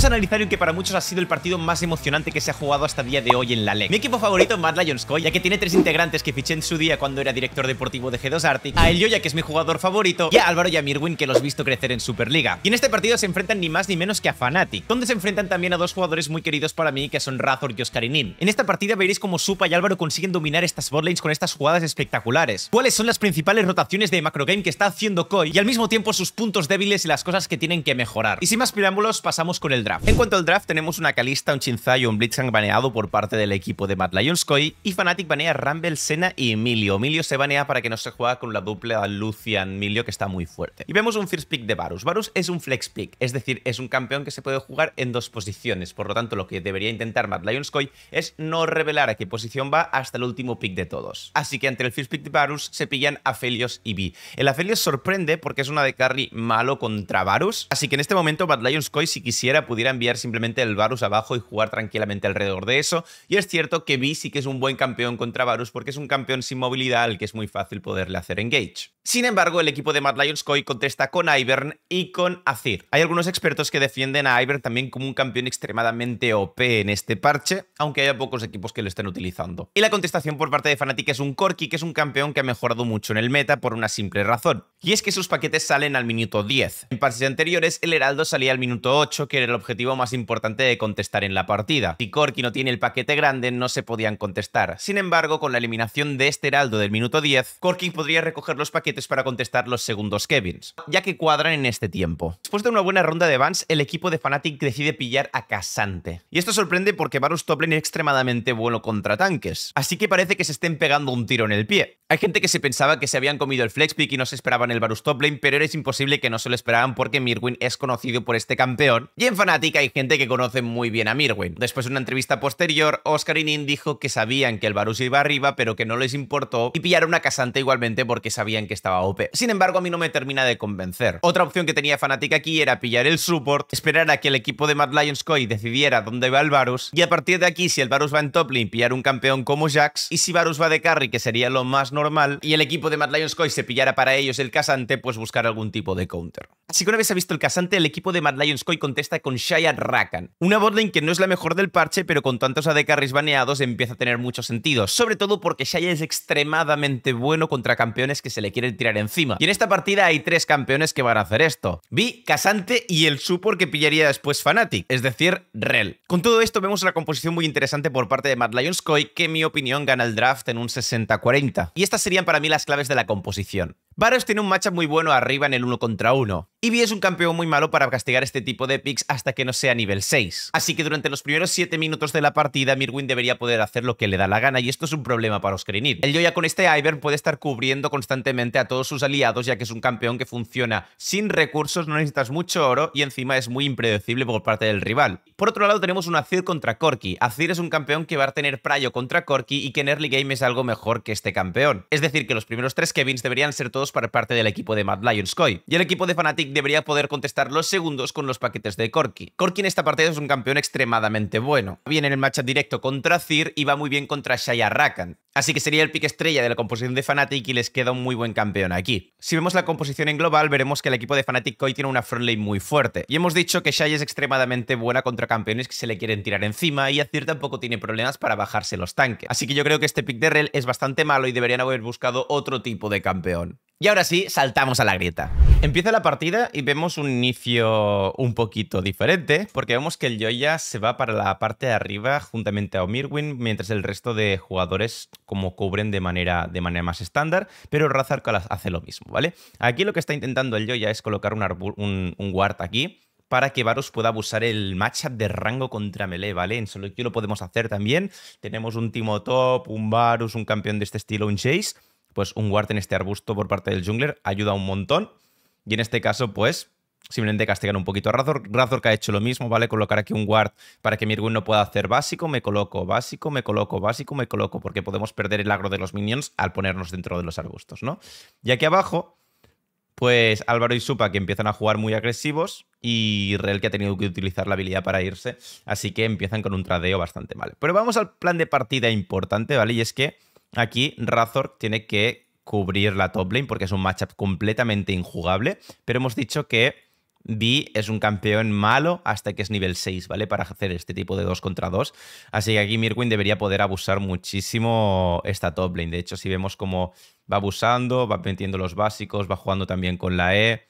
Vamos a analizar el que para muchos ha sido el partido más emocionante que se ha jugado hasta el día de hoy en la LEC. Mi equipo favorito Mad Lions Koi, ya que tiene tres integrantes que fiché en su día cuando era director deportivo de G2 Arctic, a Elioya, que es mi jugador favorito, y a Álvaro y a Mirwin, que los he visto crecer en Superliga. Y en este partido se enfrentan ni más ni menos que a Fnatic, donde se enfrentan también a dos jugadores muy queridos para mí, que son Razor y Oscarinin. En esta partida veréis cómo Supa y Álvaro consiguen dominar estas botlanes con estas jugadas espectaculares. ¿Cuáles son las principales rotaciones de macrogame que está haciendo Koi? Y al mismo tiempo sus puntos débiles y las cosas que tienen que mejorar. Y sin más preámbulos, pasamos con el en cuanto al draft, tenemos una Kalista, un Chinzai y un Blitzang baneado por parte del equipo de Mad Lions y Fnatic banea Rumble, Senna y Emilio. Emilio se banea para que no se juega con la dupla Lucian-Emilio, que está muy fuerte. Y vemos un first pick de Varus. Varus es un flex pick, es decir, es un campeón que se puede jugar en dos posiciones, por lo tanto lo que debería intentar Mad Lions es no revelar a qué posición va hasta el último pick de todos. Así que entre el first pick de Varus se pillan Aphelios y B. El Aphelios sorprende porque es una de carry malo contra Varus, así que en este momento Mad Lions si quisiera pudiera a enviar simplemente el Varus abajo y jugar tranquilamente alrededor de eso. Y es cierto que Vi sí que es un buen campeón contra Varus porque es un campeón sin movilidad al que es muy fácil poderle hacer engage. Sin embargo, el equipo de Mad Lions Koi contesta con Ivern y con Azir. Hay algunos expertos que defienden a Ivern también como un campeón extremadamente OP en este parche, aunque haya pocos equipos que lo estén utilizando. Y la contestación por parte de Fnatic es un Corki, que es un campeón que ha mejorado mucho en el meta por una simple razón, y es que sus paquetes salen al minuto 10. En parches anteriores, el Heraldo salía al minuto 8, que era el objetivo más importante de contestar en la partida. Si Corki no tiene el paquete grande, no se podían contestar. Sin embargo, con la eliminación de este heraldo del minuto 10, Corky podría recoger los paquetes para contestar los segundos Kevins, ya que cuadran en este tiempo. Después de una buena ronda de Vans el equipo de Fnatic decide pillar a Casante. Y esto sorprende porque Varus Toplane es extremadamente bueno contra tanques, así que parece que se estén pegando un tiro en el pie. Hay gente que se pensaba que se habían comido el Flex Pick y no se esperaban el Varus Toplane pero era imposible que no se lo esperaban porque Mirwin es conocido por este campeón, y en hay gente que conoce muy bien a Mirwin. Después de una entrevista posterior, Oscar Nin dijo que sabían que el Barus iba arriba, pero que no les importó y pillaron a casante igualmente porque sabían que estaba OP. Sin embargo, a mí no me termina de convencer. Otra opción que tenía fanática aquí era pillar el support, esperar a que el equipo de Mad Lions Coy decidiera dónde va el Varus y a partir de aquí, si el Varus va en top lane, pillar un campeón como Jax y si Varus va de carry, que sería lo más normal, y el equipo de Mad Lions Coy se pillara para ellos el casante, pues buscar algún tipo de counter. Así que una vez ha visto el casante, el equipo de Mad Lions Coy contesta con Shia Rakan. Una botlane que no es la mejor del parche, pero con tantos AD carries baneados empieza a tener mucho sentido, sobre todo porque Shia es extremadamente bueno contra campeones que se le quieren tirar encima. Y en esta partida hay tres campeones que van a hacer esto. Vi, Casante y el support que pillaría después Fnatic, es decir, Rel. Con todo esto vemos una composición muy interesante por parte de Mad Lions que en mi opinión gana el draft en un 60-40. Y estas serían para mí las claves de la composición. Varus tiene un matchup muy bueno arriba en el 1 contra 1. Eevee es un campeón muy malo para castigar este tipo de picks hasta que no sea nivel 6. Así que durante los primeros 7 minutos de la partida, Mirwin debería poder hacer lo que le da la gana y esto es un problema para Oscar El Joya con este Ivern puede estar cubriendo constantemente a todos sus aliados ya que es un campeón que funciona sin recursos, no necesitas mucho oro y encima es muy impredecible por parte del rival. Por otro lado tenemos un Azir contra Corki. Azir es un campeón que va a tener Prayo contra Corki y que en early game es algo mejor que este campeón. Es decir que los primeros 3 Kevins deberían ser todos para parte del equipo de Mad Lions Y el equipo de Fnatic debería poder contestar los segundos con los paquetes de Corki. Corki en esta partida es un campeón extremadamente bueno. Viene en el matchup directo contra Zir y va muy bien contra Shaya Rakan. Así que sería el pick estrella de la composición de Fnatic y les queda un muy buen campeón aquí. Si vemos la composición en global, veremos que el equipo de Fnatic hoy tiene una frontlane muy fuerte. Y hemos dicho que Shai es extremadamente buena contra campeones que se le quieren tirar encima y Azir tampoco tiene problemas para bajarse los tanques. Así que yo creo que este pick de Rel es bastante malo y deberían haber buscado otro tipo de campeón. Y ahora sí, saltamos a la grieta. Empieza la partida y vemos un inicio un poquito diferente, porque vemos que el Joya se va para la parte de arriba juntamente a Omirwin, mientras el resto de jugadores como cubren de manera, de manera más estándar, pero Razar hace lo mismo, ¿vale? Aquí lo que está intentando el Joya es colocar un, un, guard aquí, para que Varus pueda abusar el matchup de rango contra melee, ¿vale? En solo que lo podemos hacer también. Tenemos un Timo Top, un Varus, un campeón de este estilo, un Chase. Pues un guard en este arbusto por parte del jungler ayuda un montón. Y en este caso, pues, simplemente castigar un poquito a Razor. Razor que ha hecho lo mismo, ¿vale? Colocar aquí un guard para que Mirwin no pueda hacer básico, me coloco básico, me coloco básico, me coloco, porque podemos perder el agro de los minions al ponernos dentro de los arbustos, ¿no? Y aquí abajo, pues Álvaro y Supa que empiezan a jugar muy agresivos y Rel que ha tenido que utilizar la habilidad para irse, así que empiezan con un tradeo bastante mal. Pero vamos al plan de partida importante, ¿vale? Y es que aquí Razor tiene que cubrir la top lane porque es un matchup completamente injugable, pero hemos dicho que B es un campeón malo hasta que es nivel 6, ¿vale? Para hacer este tipo de 2 contra 2. Así que aquí Mirwin debería poder abusar muchísimo esta top lane. De hecho, si vemos cómo va abusando, va metiendo los básicos, va jugando también con la E.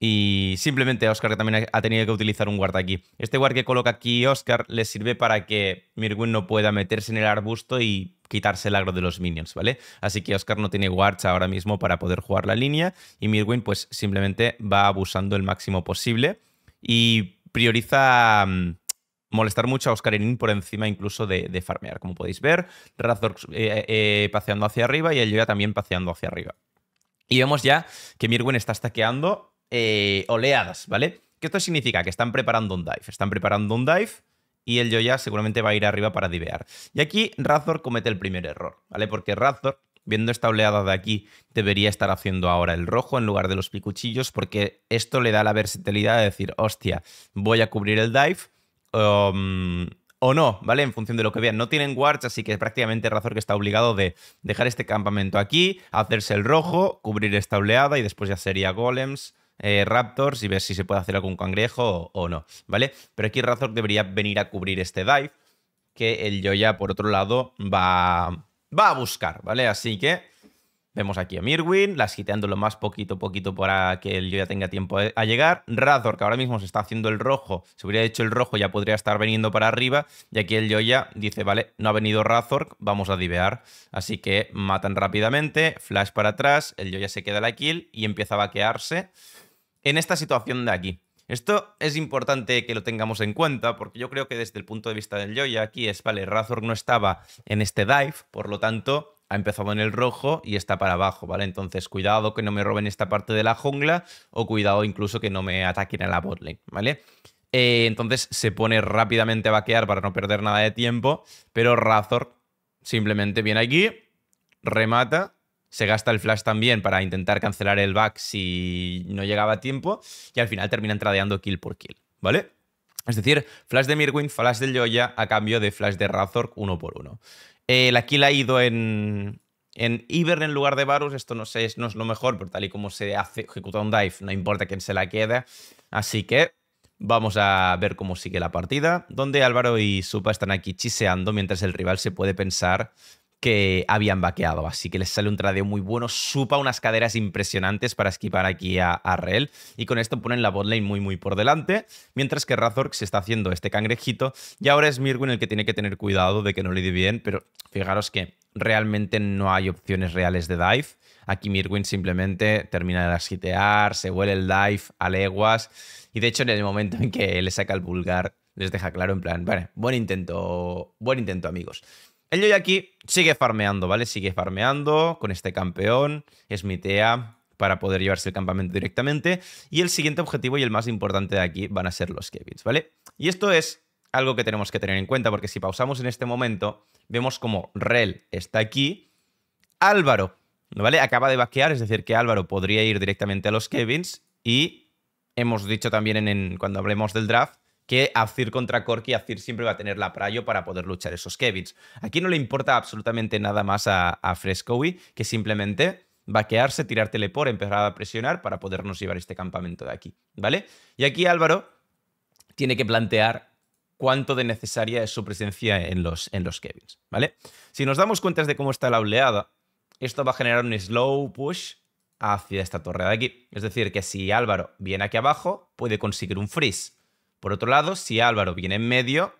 Y simplemente Oscar también ha tenido que utilizar un guard aquí. Este guard que coloca aquí Oscar le sirve para que Mirwin no pueda meterse en el arbusto y quitarse el agro de los minions, ¿vale? Así que Oscar no tiene guards ahora mismo para poder jugar la línea y Mirwin pues simplemente va abusando el máximo posible y prioriza mm, molestar mucho a Oscar in por encima incluso de, farmear, como podéis ver. Razor eh, eh, eh, paseando hacia arriba y el Yoya también paseando hacia arriba. Y vemos ya que Mirwin está stackeando eh, oleadas, ¿vale? Que esto significa que están preparando un dive. Están preparando un dive y el Joya seguramente va a ir arriba para divear. Y aquí Razor comete el primer error, ¿vale? Porque Razor, viendo esta oleada de aquí, debería estar haciendo ahora el rojo en lugar de los picuchillos porque esto le da la versatilidad de decir, hostia, voy a cubrir el dive um, o no, ¿vale? En función de lo que vean. No tienen wards, así que prácticamente Razor que está obligado de dejar este campamento aquí, hacerse el rojo, cubrir esta oleada y después ya sería golems eh, Raptors y ver si se puede hacer algún cangrejo o, no, ¿vale? Pero aquí Razor debería venir a cubrir este dive que el Yoya, por otro lado, va, va a buscar, ¿vale? Así que vemos aquí a Mirwin, las lo más poquito poquito para que el Yoya tenga tiempo a llegar. Razor, que ahora mismo se está haciendo el rojo, si hubiera hecho el rojo ya podría estar veniendo para arriba. Y aquí el Yoya dice, vale, no ha venido Razor, vamos a divear. Así que matan rápidamente, flash para atrás, el Yoya se queda la kill y empieza a vaquearse en esta situación de aquí. Esto es importante que lo tengamos en cuenta porque yo creo que desde el punto de vista del Joya aquí es, vale, Razor no estaba en este dive, por lo tanto ha empezado en el rojo y está para abajo, ¿vale? Entonces, cuidado que no me roben esta parte de la jungla o cuidado incluso que no me ataquen a la botlane, ¿vale? Eh, entonces se pone rápidamente a vaquear para no perder nada de tiempo, pero Razor simplemente viene aquí, remata se gasta el flash también para intentar cancelar el back si no llegaba a tiempo y al final terminan tradeando kill por kill, ¿vale? Es decir, flash de Mirwin, flash de Joya a cambio de flash de Razor uno por uno. Eh, la kill ha ido en, en en lugar de Varus, esto no, sé, no es lo mejor, pero tal y como se hace, ejecuta un dive, no importa quién se la quede. Así que vamos a ver cómo sigue la partida, donde Álvaro y Supa están aquí chiseando mientras el rival se puede pensar que habían vaqueado. Así que les sale un tradeo muy bueno, supa unas caderas impresionantes para esquivar aquí a, a Y con esto ponen la botlane muy, muy por delante. Mientras que Razork se está haciendo este cangrejito. Y ahora es Mirwin el que tiene que tener cuidado de que no le dé bien. Pero fijaros que realmente no hay opciones reales de dive. Aquí Mirwin simplemente termina de asquitear, se huele el dive a leguas. Y de hecho, en el momento en que le saca el vulgar, les deja claro en plan, vale, buen intento, buen intento, amigos. El aquí sigue farmeando, ¿vale? Sigue farmeando con este campeón, Es TEA para poder llevarse el campamento directamente. Y el siguiente objetivo y el más importante de aquí van a ser los Kevins, ¿vale? Y esto es algo que tenemos que tener en cuenta, porque si pausamos en este momento, vemos como Rel está aquí, Álvaro, ¿vale? Acaba de vaquear, es decir, que Álvaro podría ir directamente a los Kevins y hemos dicho también en, cuando hablemos del draft que Azir contra Corki, Azir siempre va a tener la prayo para poder luchar esos Kevins. Aquí no le importa absolutamente nada más a, Fresco que simplemente vaquearse, tirar teleport, empezar a presionar para podernos llevar este campamento de aquí, ¿vale? Y aquí Álvaro tiene que plantear cuánto de necesaria es su presencia en los, en los Kevins, ¿vale? Si nos damos cuenta de cómo está la oleada, esto va a generar un slow push hacia esta torre de aquí. Es decir, que si Álvaro viene aquí abajo, puede conseguir un freeze. Por otro lado, si Álvaro viene en medio,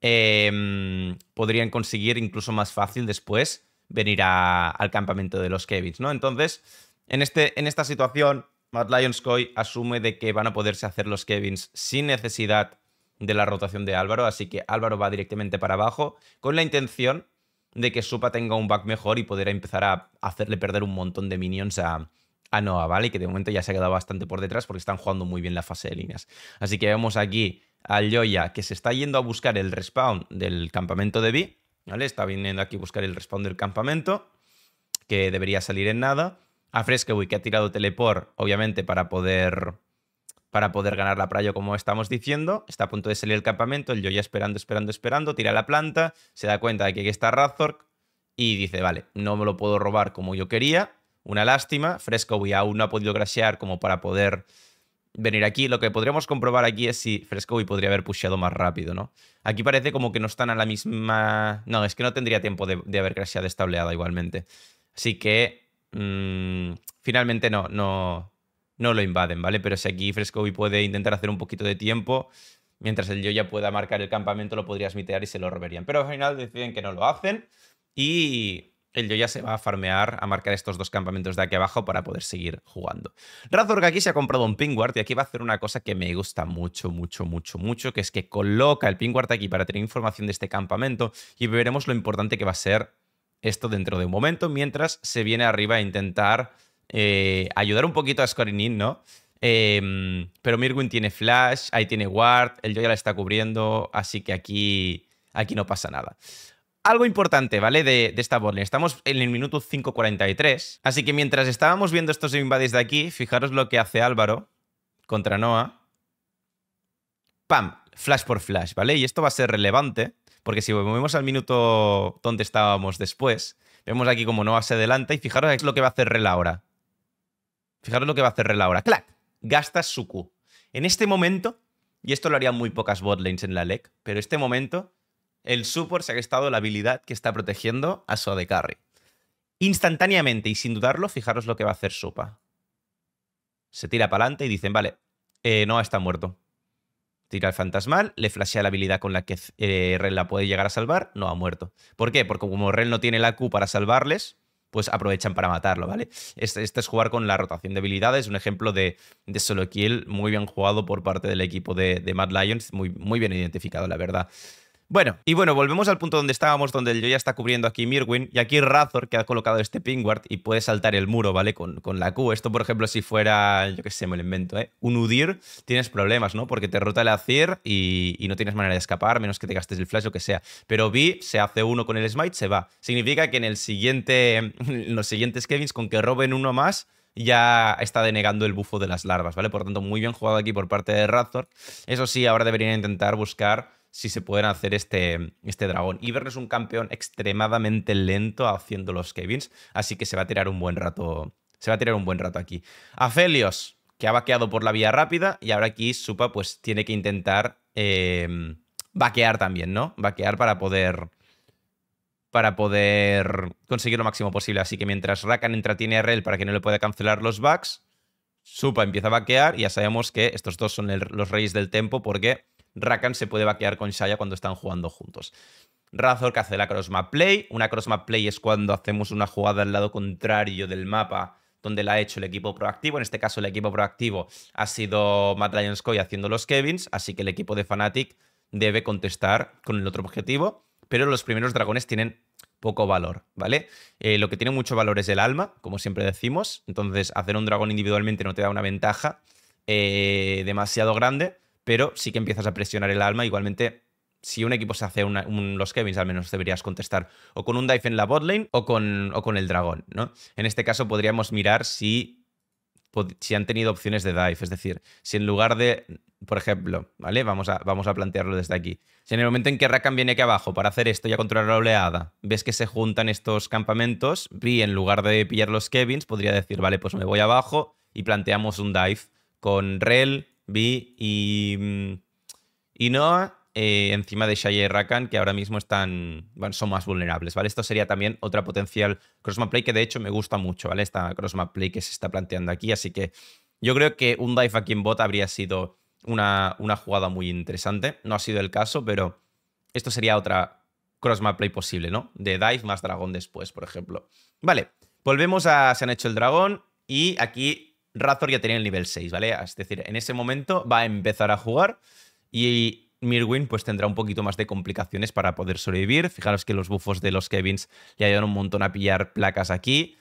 em, podrían conseguir incluso más fácil después venir al campamento de los Kevins, ¿no? Entonces, en, este, en esta situación, Matt Coy asume de que van a poderse hacer los Kevins sin necesidad de la rotación de Álvaro, así que Álvaro va directamente para abajo con la intención de que Supa tenga un back mejor y poder empezar a hacerle perder un montón de minions a, a Noah, ¿vale? Que de momento ya se ha quedado bastante por detrás porque están jugando muy bien la fase de líneas. Así que vemos aquí al Yoya que se está yendo a buscar el respawn del campamento de B, ¿vale? Está viniendo aquí a buscar el respawn del campamento, que debería salir en nada. A Freskewi que ha tirado teleport, obviamente, para poder para poder ganar la playa, como estamos diciendo. Está a punto de salir el campamento, el Joya esperando, esperando, esperando, tira la planta, se da cuenta de que aquí está Razork y dice, vale, no me lo puedo robar como yo quería, una lástima, y aún no ha podido crashear como para poder venir aquí. Lo que podríamos comprobar aquí es si y podría haber pusheado más rápido, ¿no? Aquí parece como que no están a la misma... No, es que no tendría tiempo de, haber crasheado estableada igualmente. Así que... Mm, finalmente no, no, no lo invaden, ¿vale? Pero si aquí Frescovy puede intentar hacer un poquito de tiempo, mientras el ya pueda marcar el campamento, lo podrías mitear y se lo roberían. Pero al final deciden que no lo hacen y el ya se va a farmear, a marcar estos dos campamentos de aquí abajo para poder seguir jugando. Razorg aquí se ha comprado un Pingward y aquí va a hacer una cosa que me gusta mucho, mucho, mucho, mucho, que es que coloca el Pingward aquí para tener información de este campamento y veremos lo importante que va a ser esto dentro de un momento, mientras se viene arriba a intentar eh, ayudar un poquito a Scorinin, ¿no? Em, pero Mirwin tiene Flash, ahí tiene Ward, el Yoya la está cubriendo, así que aquí, aquí no pasa nada algo importante, ¿vale? De, esta botlane. Estamos en el minuto 5.43. Así que mientras estábamos viendo estos invades de aquí, fijaros lo que hace Álvaro contra Noah. ¡Pam! Flash por flash, ¿vale? Y esto va a ser relevante, porque si volvemos al minuto donde estábamos después, vemos aquí como Noah se adelanta y fijaros es lo que va a hacer Rel ahora. Fijaros lo que va a hacer Rel ahora. ¡Clac! Gasta su Q. En este momento, y esto lo harían muy pocas botlanes en la LEC, pero en este momento el support se ha gastado la habilidad que está protegiendo a su AD carry. Instantáneamente y sin dudarlo, fijaros lo que va a hacer Supa. Se tira para adelante y dicen, vale, eh, no, está muerto. Tira el fantasmal, le flashea la habilidad con la que eh, la puede llegar a salvar, no ha muerto. ¿Por qué? Porque como Rel no tiene la Q para salvarles, pues aprovechan para matarlo, ¿vale? Este, este es jugar con la rotación de habilidades, un ejemplo de, solo kill muy bien jugado por parte del equipo de, Mad Lions, muy, muy bien identificado, la verdad. Bueno, y bueno, volvemos al punto donde estábamos, donde el yo ya está cubriendo aquí Mirwin, y aquí Razor, que ha colocado este Pingward, y puede saltar el muro, ¿vale? Con, con la Q. Esto, por ejemplo, si fuera, yo qué sé, me lo invento, ¿eh? Un Udir, tienes problemas, ¿no? Porque te rota el Azir y, no tienes manera de escapar, menos que te gastes el flash, lo que sea. Pero Vi se hace uno con el Smite, se va. Significa que en el siguiente, los siguientes Kevins, con que roben uno más, ya está denegando el bufo de las larvas, ¿vale? Por tanto, muy bien jugado aquí por parte de Razor. Eso sí, ahora deberían intentar buscar si se pueden hacer este, este dragón. Ivern es un campeón extremadamente lento haciendo los Kevins, así que se va a tirar un buen rato. Se va a tirar un buen rato aquí. Aphelios, que ha vaqueado por la vía rápida, y ahora aquí Supa pues tiene que intentar em, vaquear también, ¿no? Vaquear para poder para poder conseguir lo máximo posible. Así que mientras Rakan entretiene a Rel para que no le pueda cancelar los backs, Supa empieza a vaquear y ya sabemos que estos dos son los reyes del tempo porque Rakan se puede vaquear con Shaya cuando están jugando juntos. Razor que hace la crossmap play. Una crossmap play es cuando hacemos una jugada al lado contrario del mapa donde la ha hecho el equipo proactivo. En este caso, el equipo proactivo ha sido Matt Lionskoy haciendo los Kevins, así que el equipo de Fnatic debe contestar con el otro objetivo. Pero los primeros dragones tienen poco valor, ¿vale? Eh, lo que tiene mucho valor es el alma, como siempre decimos. Entonces, hacer un dragón individualmente no te da una ventaja eh, demasiado grande pero sí que empiezas a presionar el alma. Igualmente, si un equipo se hace los Kevins, al menos deberías contestar o con un dive en la botlane o con, o con el dragón, ¿no? En este caso podríamos mirar si, si han tenido opciones de dive, es decir, si en lugar de, por ejemplo, ¿vale? Vamos a, vamos a plantearlo desde aquí. Si en el momento en que Rakan viene aquí abajo para hacer esto y a controlar la oleada, ves que se juntan estos campamentos, y en lugar de pillar los Kevins, podría decir, vale, pues me voy abajo y planteamos un dive con Rel, Vi y, mm, y Noah eh, encima de Shaya y Rakan, que ahora mismo están, son más vulnerables, ¿vale? Esto sería también otra potencial crossmap play que de hecho me gusta mucho, ¿vale? Esta crossmap play que se está planteando aquí, así que yo creo que un dive aquí en bot habría sido una, una jugada muy interesante. No ha sido el caso, pero esto sería otra crossmap play posible, ¿no? De dive más dragón después, por ejemplo. Vale, volvemos a Se han hecho el dragón y aquí Razor ya tenía el nivel 6, ¿vale? Es decir, en ese momento va a empezar a jugar y Mirwin pues tendrá un poquito más de complicaciones para poder sobrevivir. Fijaros que los bufos de los Kevins le ayudan un montón a pillar placas aquí.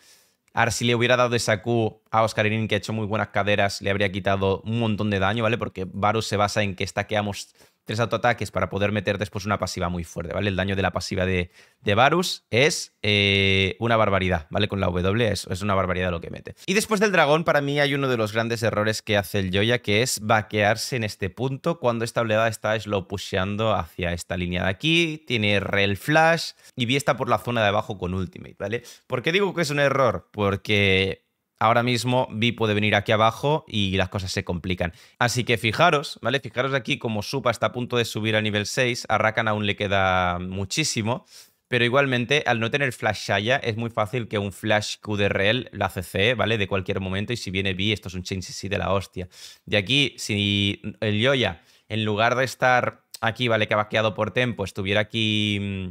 Ahora, si le hubiera dado esa Q a Oscar que ha hecho muy buenas caderas, le habría quitado un montón de daño, ¿vale? Porque Varus se basa en que estaqueamos tres autoataques para poder meter después una pasiva muy fuerte, ¿vale? El daño de la pasiva de, Varus es eh, una barbaridad, ¿vale? Con la W es, es, una barbaridad lo que mete. Y después del dragón, para mí hay uno de los grandes errores que hace el Joya, que es vaquearse en este punto cuando esta oleada está slow pusheando hacia esta línea de aquí, tiene rel flash y vi por la zona de abajo con ultimate, ¿vale? ¿Por qué digo que es un error? Porque ahora mismo Vi puede venir aquí abajo y las cosas se complican. Así que fijaros, ¿vale? Fijaros aquí como Supa está a punto de subir a nivel 6, a Rakan aún le queda muchísimo, pero igualmente al no tener Flash Shaya es muy fácil que un Flash QDRL la CC, ¿vale? De cualquier momento y si viene Vi, esto es un Change sí de la hostia. De aquí, si el Yoya, en lugar de estar aquí, ¿vale? Que ha vaqueado por tempo, estuviera aquí mm,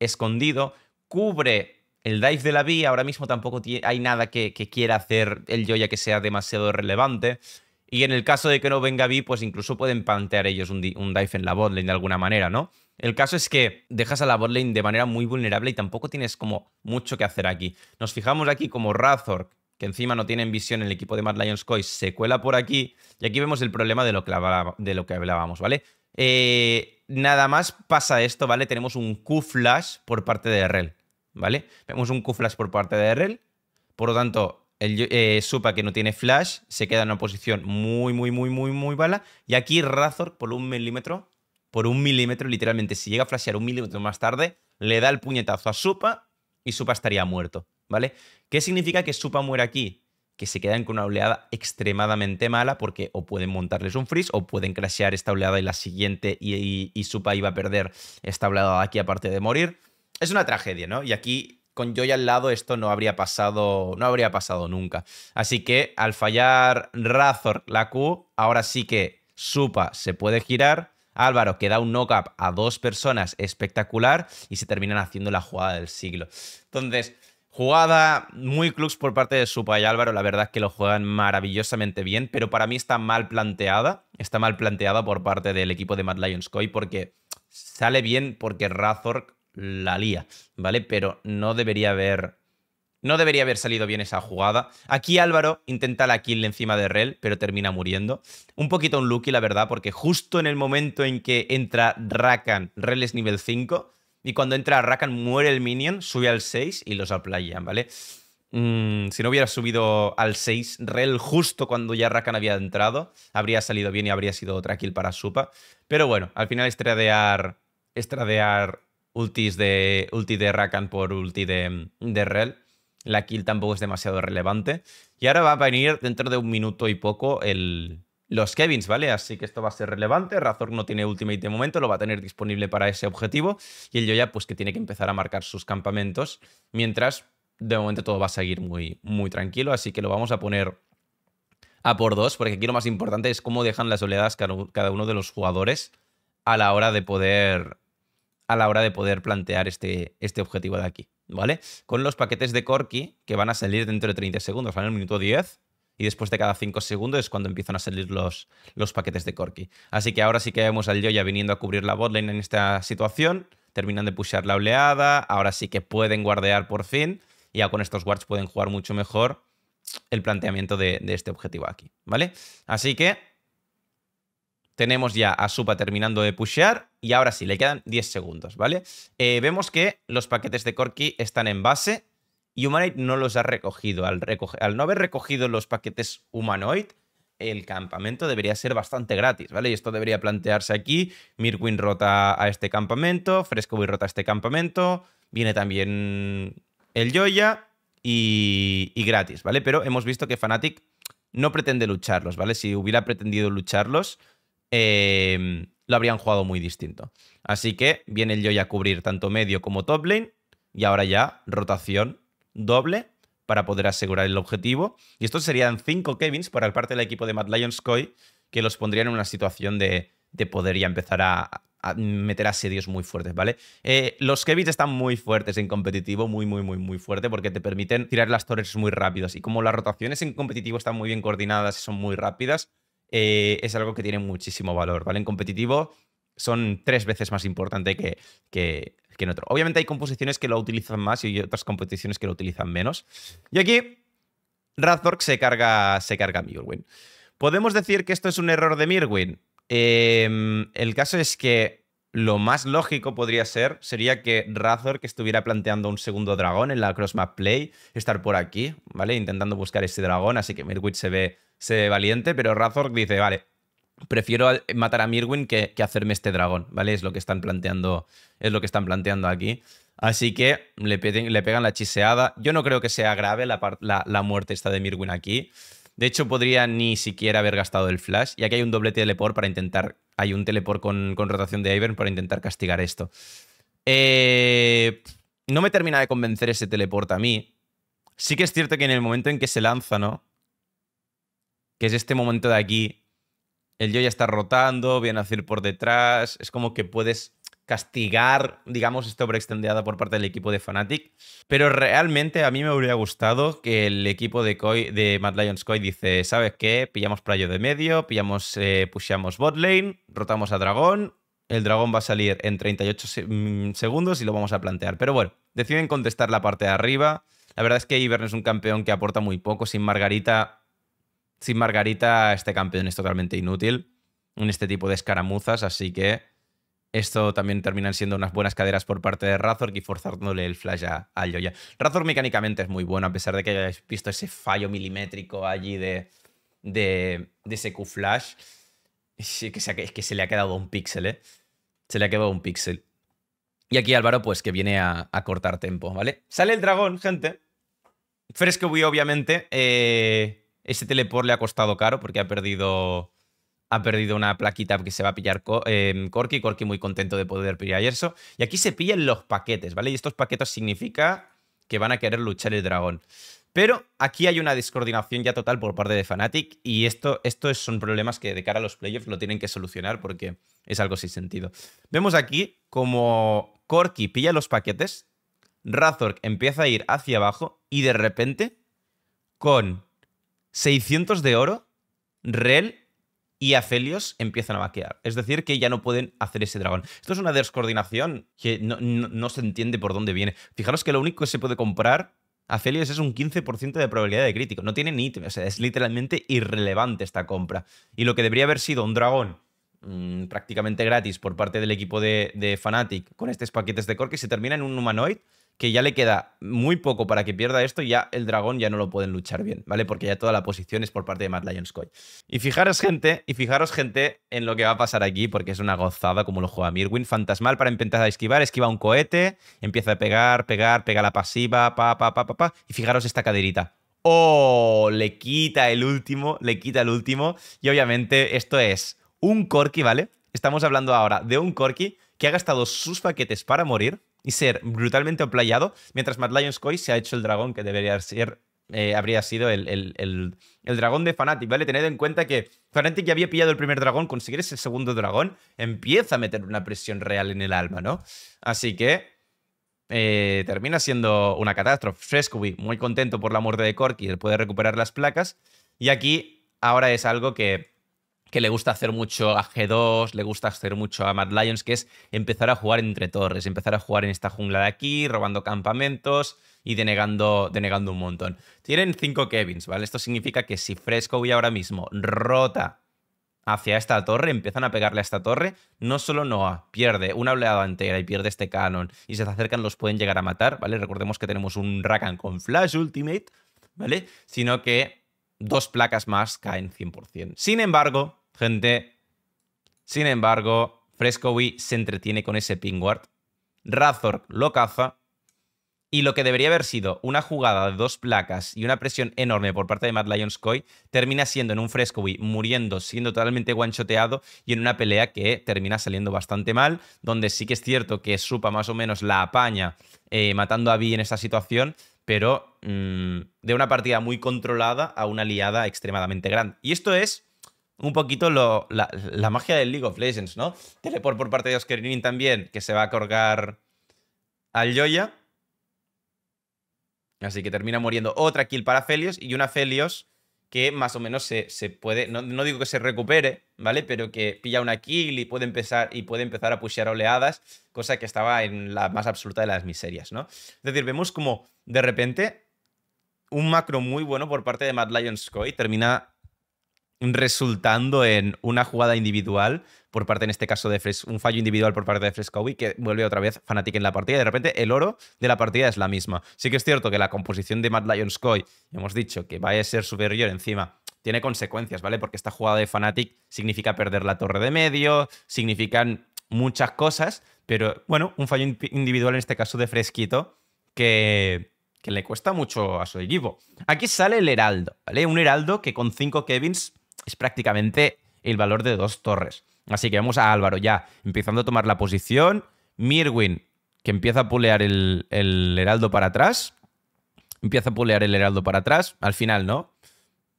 escondido, cubre el dive de la B ahora mismo tampoco hay nada que, quiera hacer el Joya que sea demasiado relevante. Y en el caso de que no venga B, pues incluso pueden plantear ellos un, dive en la botlane de alguna manera, ¿no? El caso es que dejas a la botlane de manera muy vulnerable y tampoco tienes como mucho que hacer aquí. Nos fijamos aquí como Razor, que encima no tiene visión el equipo de Mad Lions Coy, se cuela por aquí. Y aquí vemos el problema de lo que, de lo que hablábamos, ¿vale? Eh, nada más pasa esto, ¿vale? Tenemos un Q-Flash por parte de Rel. ¿vale? Vemos un Q-Flash por parte de RL, por lo tanto, eh, Supa que no tiene flash se queda en una posición muy, muy, muy, muy, muy mala. Y aquí Razor por un milímetro, por un milímetro, literalmente, si llega a flashear un milímetro más tarde, le da el puñetazo a Supa y Supa estaría muerto, ¿vale? ¿Qué significa que Supa muera aquí? que se quedan con una oleada extremadamente mala porque o pueden montarles un freeze o pueden crashear esta oleada y la siguiente y Supa iba a perder esta oleada aquí aparte de morir es una tragedia, ¿no? Y aquí con Joy al lado esto no habría pasado, no habría pasado nunca. Así que al fallar Razor la Q, ahora sí que Supa se puede girar. Álvaro que da un knock-up a dos personas espectacular y se terminan haciendo la jugada del siglo. Entonces, jugada muy clux por parte de Supa y Álvaro, la verdad es que lo juegan maravillosamente bien, pero para mí está mal planteada, está mal planteada por parte del equipo de Mad Lions Koi porque sale bien porque Razor la lía, ¿vale? Pero no debería haber. No debería haber salido bien esa jugada. Aquí Álvaro intenta la kill encima de Rel, pero termina muriendo. Un poquito un lucky, la verdad, porque justo en el momento en que entra Rakan, Rel es nivel 5. Y cuando entra Rakan, muere el minion, sube al 6 y los aplayan, ¿vale? Mm, si no hubiera subido al 6, Rel justo cuando ya Rakan había entrado, habría salido bien y habría sido otra kill para Supa. Pero bueno, al final estradear, estradear ultis de, ulti de Rakan por ulti de, de Rel. La kill tampoco es demasiado relevante. Y ahora va a venir dentro de un minuto y poco el, los Kevins, ¿vale? Así que esto va a ser relevante. Razor no tiene ultimate de momento, lo va a tener disponible para ese objetivo. Y el Joya, pues que tiene que empezar a marcar sus campamentos. Mientras, de momento todo va a seguir muy, muy tranquilo. Así que lo vamos a poner a por dos, porque aquí lo más importante es cómo dejan las oleadas cada uno de los jugadores a la hora de poder a la hora de poder plantear este, este objetivo de aquí, ¿vale? Con los paquetes de Corky que van a salir dentro de 30 segundos, van en el minuto 10 y después de cada 5 segundos es cuando empiezan a salir los, los paquetes de Corky. Así que ahora sí que vemos al Yoya viniendo a cubrir la botlane en esta situación, terminan de pushear la oleada, ahora sí que pueden guardear por fin y ya con estos guards pueden jugar mucho mejor el planteamiento de, de este objetivo aquí, ¿vale? Así que tenemos ya a Supa terminando de pushear y ahora sí, le quedan 10 segundos, ¿vale? Eh, vemos que los paquetes de Corki están en base y Humanoid no los ha recogido. Al, no haber recogido los paquetes Humanoid, el campamento debería ser bastante gratis, ¿vale? Y esto debería plantearse aquí. Mirwin rota a este campamento, Fresco y rota a este campamento, viene también el Joya y, y gratis, ¿vale? Pero hemos visto que Fnatic no pretende lucharlos, ¿vale? Si hubiera pretendido lucharlos, Em, lo habrían jugado muy distinto. Así que viene el Joy a cubrir tanto medio como top lane y ahora ya rotación doble para poder asegurar el objetivo. Y estos serían cinco Kevins por el parte del equipo de Mad Lions Koi que los pondrían en una situación de, poder ya empezar a, meter asedios muy fuertes, ¿vale? Eh, los Kevins están muy fuertes en competitivo, muy, muy, muy, muy fuerte, porque te permiten tirar las torres muy rápidas. Y como las rotaciones en competitivo están muy bien coordinadas y son muy rápidas, eh, es algo que tiene muchísimo valor, ¿vale? En competitivo son tres veces más importante que, que, que en otro. Obviamente hay composiciones que lo utilizan más y otras competiciones que lo utilizan menos. Y aquí Razork se carga, se carga a Mirwin. ¿Podemos decir que esto es un error de Mirwin? Em, el caso es que lo más lógico podría ser, sería que Razor, que estuviera planteando un segundo dragón en la Crossmap Play, estar por aquí, ¿vale? Intentando buscar ese dragón, así que Mirwin se ve, se valiente, pero Razor dice, vale, prefiero matar a Mirwin que, hacerme este dragón, ¿vale? Es lo que están planteando, es lo que están planteando aquí. Así que le, le pegan la chiseada. Yo no creo que sea grave la, la muerte esta de Mirwin aquí. De hecho, podría ni siquiera haber gastado el flash. Y aquí hay un doble teleport para intentar... Hay un teleport con, rotación de Ivern para intentar castigar esto. Eh, no me termina de convencer ese teleport a mí. Sí que es cierto que en el momento en que se lanza, ¿no? Que es este momento de aquí. El yo ya está rotando, viene a hacer por detrás. Es como que puedes castigar, digamos, esta obra por parte del equipo de Fnatic. Pero realmente a mí me hubiera gustado que el equipo de, de Mad Lions Koi dice, ¿sabes qué? Pillamos playo de medio, pillamos, eh, pushamos bot lane, rotamos a dragón, el dragón va a salir en 38 mm, segundos y lo vamos a plantear. Pero bueno, deciden contestar la parte de arriba. La verdad es que Ivern es un campeón que aporta muy poco. Sin Margarita, sin Margarita este campeón es totalmente inútil en este tipo de escaramuzas, así que esto también terminan siendo unas buenas caderas por parte de Razor y forzándole el flash a, a Yoya. Razor mecánicamente es muy bueno, a pesar de que hayáis visto ese fallo milimétrico allí de, ese Q-Flash. Es que, se, que se le ha quedado un píxel, ¿eh? Se le ha quedado un píxel. Y aquí Álvaro, pues que viene a, cortar tempo, ¿vale? Sale el dragón, gente. Fresco obviamente. Eh, ese teleport le ha costado caro porque ha perdido ha perdido una plaquita que se va a pillar em, Corky. Corky muy contento de poder pillar eso. Y aquí se pillan los paquetes, ¿vale? Y estos paquetes significa que van a querer luchar el dragón. Pero aquí hay una descoordinación ya total por parte de Fnatic y esto, estos son problemas que de cara a los playoffs lo tienen que solucionar porque es algo sin sentido. Vemos aquí como Corky pilla los paquetes, Razork empieza a ir hacia abajo y de repente con 600 de oro, Rel y a Felios empiezan a vaquear. Es decir, que ya no pueden hacer ese dragón. Esto es una descoordinación que no, se entiende por dónde viene. Fijaros que lo único que se puede comprar a Felios es un 15% de probabilidad de crítico. No tiene ni ítem. O sea, es literalmente irrelevante esta compra. Y lo que debería haber sido un dragón mm, prácticamente gratis por parte del equipo de, de Fnatic con estos paquetes de core que se termina en un humanoid que ya le queda muy poco para que pierda esto y ya el dragón ya no lo pueden luchar bien, ¿vale? Porque ya toda la posición es por parte de Mad Lions Coy. Y fijaros, gente, y fijaros, gente, en lo que va a pasar aquí, porque es una gozada como lo juega Mirwin. Fantasmal para intentar esquivar, esquiva un cohete, empieza a pegar, pegar, pega la pasiva, pa, pa, pa, pa, pa. Y fijaros esta caderita. ¡Oh! Le quita el último, le quita el último. Y obviamente esto es un Corki, ¿vale? Estamos hablando ahora de un Corki que ha gastado sus paquetes para morir y ser brutalmente oplayado, mientras Mad Lions Koi se ha hecho el dragón que debería ser eh, habría sido el, el, dragón de Fnatic, ¿vale? Tened en cuenta que Fnatic que había pillado el primer dragón, conseguir ese segundo dragón empieza a meter una presión real en el alma, ¿no? Así que eh, termina siendo una catástrofe. Frescovi muy contento por la muerte de Corky, él puede recuperar las placas. Y aquí ahora es algo que que le gusta hacer mucho a G2, le gusta hacer mucho a Mad Lions, que es empezar a jugar entre torres, empezar a jugar en esta jungla de aquí, robando campamentos y denegando, denegando un montón. Tienen cinco Kevins, ¿vale? Esto significa que si Fresco y ahora mismo rota hacia esta torre, empiezan a pegarle a esta torre, no solo Noah pierde una oleada entera y pierde este canon y se acercan los pueden llegar a matar, ¿vale? Recordemos que tenemos un Rakan con Flash Ultimate, ¿vale? Sino que dos placas más caen 100%. Sin embargo, gente. Sin embargo, Wii se entretiene con ese pingward. Razor lo caza. Y lo que debería haber sido una jugada de dos placas y una presión enorme por parte de Matt Lions Coy, termina siendo en un Wii muriendo, siendo totalmente guanchoteado y en una pelea que termina saliendo bastante mal, donde sí que es cierto que Supa más o menos la apaña eh, matando a Vi en esta situación, pero mm, de una partida muy controlada a una liada extremadamente grande. Y esto es un poquito la, magia del League of Legends, ¿no? Teleport por parte de Oscar también, que se va a colgar al Joya. Así que termina muriendo otra kill para Felios y una Felios que más o menos se, puede, no, digo que se recupere, ¿vale? Pero que pilla una kill y puede empezar, y puede empezar a pushear oleadas, cosa que estaba en la más absoluta de las miserias, ¿no? Es decir, vemos como de repente un macro muy bueno por parte de Mad Lions Coy termina resultando en una jugada individual por parte, en este caso, de Fresco, un fallo individual por parte de Frescovi que vuelve otra vez Fnatic en la partida. de repente el oro de la partida es la misma. Sí que es cierto que la composición de Matt Coy, hemos dicho que vaya a ser superior encima, tiene consecuencias, ¿vale? Porque esta jugada de Fnatic significa perder la torre de medio, significan muchas cosas, pero bueno, un fallo individual en este caso de Fresquito que que le cuesta mucho a su equipo. Aquí sale el Heraldo, ¿vale? Un Heraldo que con 5 Kevins es prácticamente el valor de dos torres. Así que vamos a Álvaro ya, empezando a tomar la posición. Mirwin, que empieza a pulear el, heraldo para atrás. Empieza a pulear el heraldo para atrás. Al final, ¿no?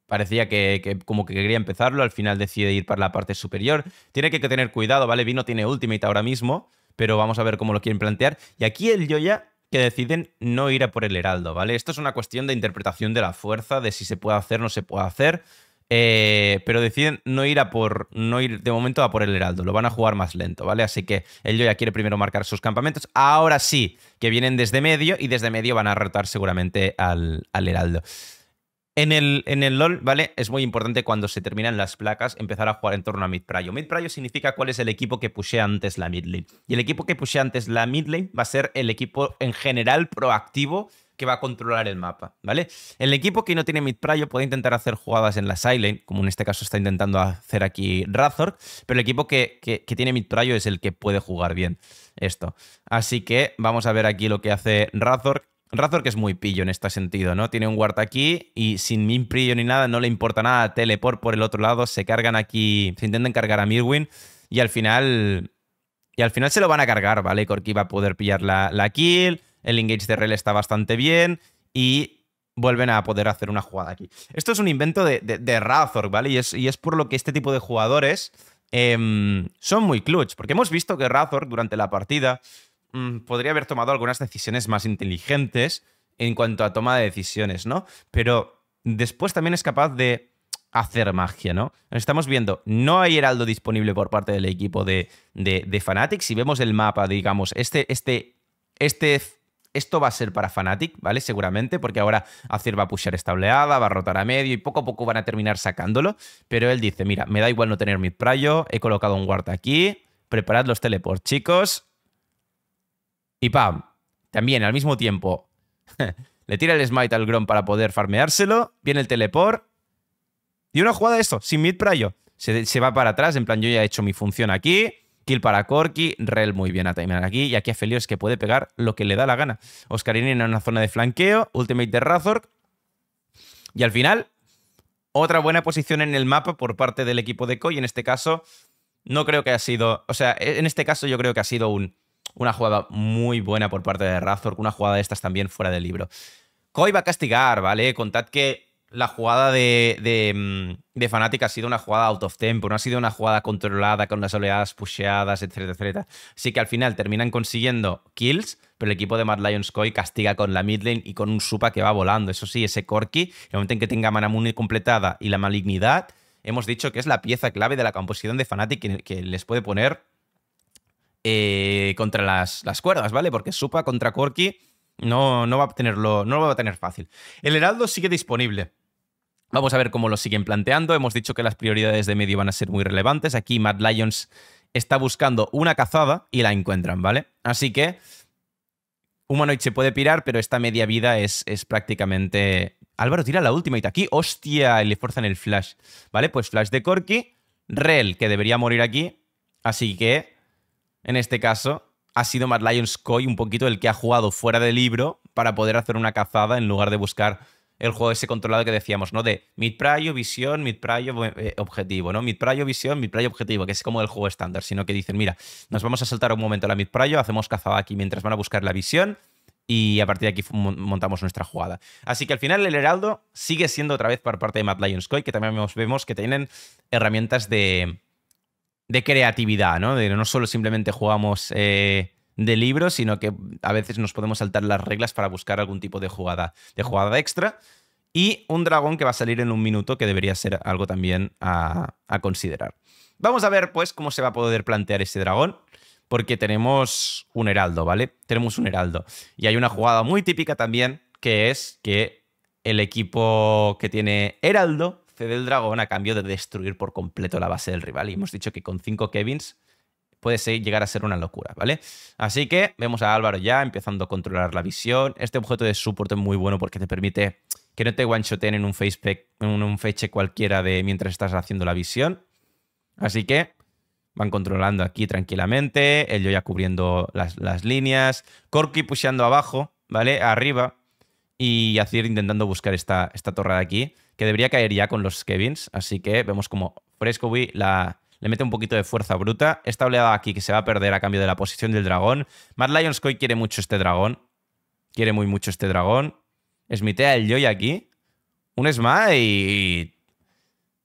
Parecía que, como que quería empezarlo, al final decide ir para la parte superior. Tiene que tener cuidado, ¿vale? Vino tiene ultimate ahora mismo, pero vamos a ver cómo lo quieren plantear. Y aquí el Yoya que deciden no ir a por el heraldo, ¿vale? Esto es una cuestión de interpretación de la fuerza, de si se puede hacer, o no se puede hacer. Eh, pero deciden no ir a por. No ir de momento a por el Heraldo. Lo van a jugar más lento, ¿vale? Así que el ya quiere primero marcar sus campamentos. Ahora sí, que vienen desde medio. Y desde medio van a rotar seguramente al, Heraldo. En el, en el, LOL, ¿vale? Es muy importante cuando se terminan las placas empezar a jugar en torno a mid prayo. Mid prayo significa cuál es el equipo que pushe antes la mid lane. Y el equipo que pushe antes la mid lane va a ser el equipo en general proactivo que va a controlar el mapa, ¿vale? El equipo que no tiene mid puede intentar hacer jugadas en la silent, como en este caso está intentando hacer aquí Razor, pero el equipo que, tiene mid es el que puede jugar bien esto. Así que vamos a ver aquí lo que hace Razor, Razor que es muy pillo en este sentido, ¿no? Tiene un guard aquí y sin mi ni nada, no le importa nada. Teleport por el otro lado, se cargan aquí, se intentan cargar a Mirwin y al final. Y al final se lo van a cargar, ¿vale? Corky va a poder pillar la, la kill el engage de rel está bastante bien y vuelven a poder hacer una jugada aquí. Esto es un invento de, de, Razor, ¿vale? Y es, por lo que este tipo de jugadores em, son muy clutch, porque hemos visto que Razor durante la partida mm, podría haber tomado algunas decisiones más inteligentes en cuanto a toma de decisiones, ¿no? Pero después también es capaz de hacer magia, ¿no? Estamos viendo, no hay heraldo disponible por parte del equipo de, de, de Fanatics. Si vemos el mapa, digamos, este, este, este esto va a ser para Fnatic, ¿vale? Seguramente, porque ahora Acer va a pushear esta oleada, va a rotar a medio y poco a poco van a terminar sacándolo. Pero él dice, mira, me da igual no tener mid prayo, he colocado un guard aquí, preparad los teleports, chicos. Y pam, también al mismo tiempo, le tira el smite al Grom para poder farmeárselo, viene el teleport y una jugada de esto, sin mid prayo. Se, se va para atrás, en plan, yo ya he hecho mi función aquí Kill para Corky, Rel muy bien a terminar aquí. Y aquí a Felios que puede pegar lo que le da la gana. Oscarini en una zona de flanqueo, Ultimate de Razor Y al final, otra buena posición en el mapa por parte del equipo de Koi. En este caso, no creo que ha sido... O sea, en este caso yo creo que ha sido una jugada muy buena por parte de Razor, Una jugada de estas también fuera del libro. Koi va a castigar, ¿vale? Contad que la jugada de, mm, de, Fnatic ha sido una jugada out of tempo, no ha sido una jugada controlada con las oleadas pusheadas, etcétera, etcétera. Así que al final terminan consiguiendo kills, pero el equipo de Mad Lions Koi castiga con la mid y con un Supa que va volando. Eso sí, ese corky en el momento en que tenga Mana completada y la malignidad, hemos dicho que es la pieza clave de la composición de Fnatic que, les puede poner eh, contra las, las cuerdas, ¿vale? Porque Supa contra corky No, no, va a tenerlo, no lo va a tener fácil. El Heraldo sigue disponible. Vamos a ver cómo lo siguen planteando. Hemos dicho que las prioridades de medio van a ser muy relevantes. Aquí Matt Lions está buscando una cazada y la encuentran, ¿vale? Así que Humanoid se puede pirar, pero esta media vida es, es prácticamente... Álvaro tira la ultimate aquí. ¡Hostia! le forzan el flash. Vale, pues flash de Corky. Rel, que debería morir aquí. Así que, en este caso, ha sido Matt Lions Coy un poquito el que ha jugado fuera de libro para poder hacer una cazada en lugar de buscar el juego ese controlado que decíamos, ¿no? De mid visión, mid eh, objetivo, ¿no? visión, mid objetivo, que es como el juego estándar, sino que dicen, mira, nos vamos a saltar un momento a la mid hacemos hacemos aquí mientras van a buscar la visión y a partir de aquí montamos nuestra jugada. Así que al final el Heraldo sigue siendo otra vez por parte de Mad Lions Coy, que también vemos que tienen herramientas de, de creatividad, ¿no? De no solo simplemente jugamos... Eh, de libros, sino que a veces nos podemos saltar las reglas para buscar algún tipo de jugada, de jugada extra. Y un dragón que va a salir en un minuto, que debería ser algo también a, a considerar. Vamos a ver, pues, cómo se va a poder plantear ese dragón porque tenemos un heraldo, ¿vale? Tenemos un heraldo. Y hay una jugada muy típica también, que es que el equipo que tiene heraldo cede el dragón a cambio de destruir por completo la base del rival. Y hemos dicho que con 5 Kevins puede llegar a ser una locura, ¿vale? Así que vemos a Álvaro ya empezando a controlar la visión. Este objeto de soporte es muy bueno porque te permite que no te one-shoten en un face, en un feche cualquiera de mientras estás haciendo la visión. Así que van controlando aquí tranquilamente. yo ya cubriendo las, líneas. Corky pusheando abajo, ¿vale? Arriba. Y Azir intentando buscar esta, esta torre de aquí, que debería caer ya con los Kevins. Así que vemos como Frescoby la, le mete un poquito de fuerza bruta. Esta oleada aquí que se va a perder a cambio de la posición del dragón. Mad Lions Koi quiere mucho este dragón. Quiere muy mucho este dragón. Smitea el Joy aquí. Un Smite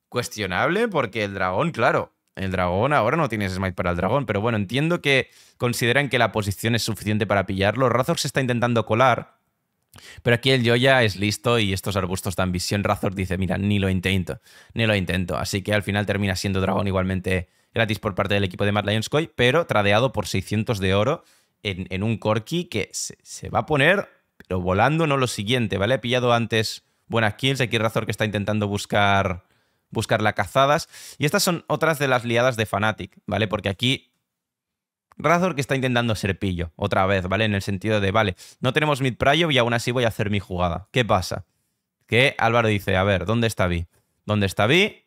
cuestionable porque el dragón, claro, el dragón ahora no tiene smite para el dragón, pero bueno, entiendo que consideran que la posición es suficiente para pillarlo. se está intentando colar. Pero aquí el Joya es listo y estos arbustos dan visión. Razor dice, mira, ni lo intento, ni lo intento. Así que al final termina siendo dragón igualmente gratis por parte del equipo de Mad Lions pero tradeado por 600 de oro en, un Corki que se, va a poner, pero volando no lo siguiente, ¿vale? He pillado antes buenas kills, aquí Razor que está intentando buscar, buscar la cazadas. Y estas son otras de las liadas de Fnatic, ¿vale? Porque aquí Razor que está intentando ser pillo, otra vez, ¿vale? En el sentido de, vale, no tenemos mid prayo y aún así voy a hacer mi jugada. ¿Qué pasa? Que Álvaro dice, a ver, ¿dónde está Vi? ¿Dónde está Vi?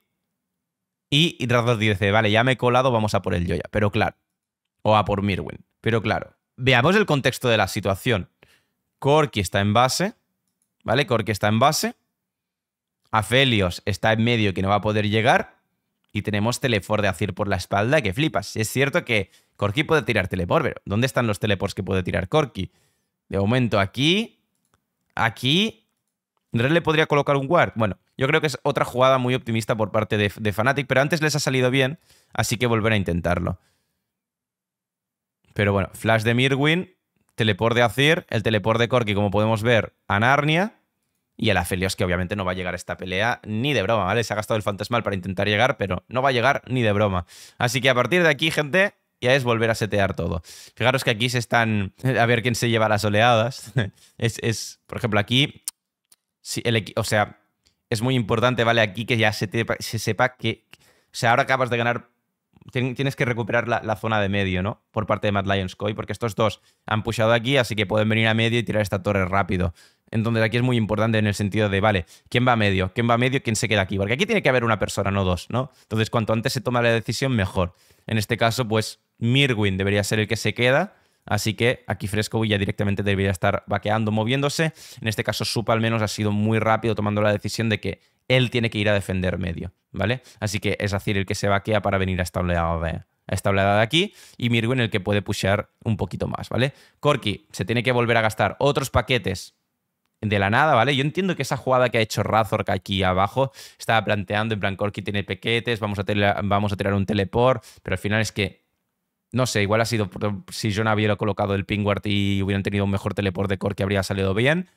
Y Razor dice, vale, ya me he colado, vamos a por el Joya. Pero claro, o a por Mirwin. Pero claro, veamos el contexto de la situación. Corki está en base, ¿vale? Corki está en base. Afelios está en medio que no va a poder llegar y tenemos teleport de Azir por la espalda que flipas. Es cierto que Corki puede tirar teleport, pero ¿dónde están los teleports que puede tirar Corki? De momento aquí, aquí... Red le podría colocar un guard. Bueno, yo creo que es otra jugada muy optimista por parte de, de Fnatic, pero antes les ha salido bien, así que volver a intentarlo. Pero bueno, flash de Mirwin, teleport de Azir, el teleport de Corki, como podemos ver, Anarnia. Y el Aphelios, que obviamente no va a llegar a esta pelea ni de broma, ¿vale? Se ha gastado el fantasmal para intentar llegar, pero no va a llegar ni de broma. Así que a partir de aquí, gente, ya es volver a setear todo. Fijaros que aquí se están... Eh, a ver quién se lleva las oleadas. es, por ejemplo, aquí... Si el, o sea, es muy importante, ¿vale? Aquí que ya se, se sepa que... O sea, ahora acabas de ganar tienes que recuperar la, zona de medio, ¿no? Por parte de Mad Lions coy porque estos dos han pushado aquí, así que pueden venir a medio y tirar esta torre rápido. Entonces aquí es muy importante en el sentido de, vale, ¿quién va a medio? ¿Quién va a medio? ¿Quién se queda aquí? Porque aquí tiene que haber una persona, no dos, ¿no? Entonces cuanto antes se toma la decisión, mejor. En este caso, pues Mirwin debería ser el que se queda. Así que aquí Fresco ya directamente debería estar vaqueando, moviéndose. En este caso, Sup al menos ha sido muy rápido tomando la decisión de que él tiene que ir a defender medio, ¿vale? Así que es decir, el que se vaquea para venir a esta de, a de aquí y Mirwin el que puede pushear un poquito más, ¿vale? Corky se tiene que volver a gastar otros paquetes de la nada, ¿vale? Yo entiendo que esa jugada que ha hecho Razork aquí abajo estaba planteando en plan Corki tiene pequetes, vamos a, vamos a tirar un teleport, pero al final es que no sé, igual ha sido si yo no hubiera colocado el Pingward y hubieran tenido un mejor teleport de Corki habría salido bien.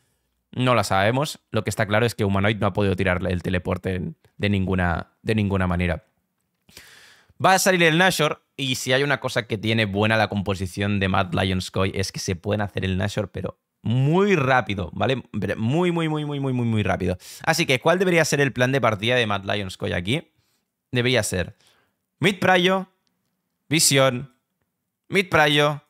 No la sabemos. Lo que está claro es que Humanoid no ha podido tirar el teleporte de ninguna, de ninguna manera. Va a salir el Nashor y si hay una cosa que tiene buena la composición de Mad Lions Coy es que se pueden hacer el Nashor, pero muy rápido, ¿vale? Muy, muy, muy, muy, muy, muy, muy rápido. Así que, ¿cuál debería ser el plan de partida de Mad Lions aquí? Debería ser Mid Prayo, Visión, Mid Prayo,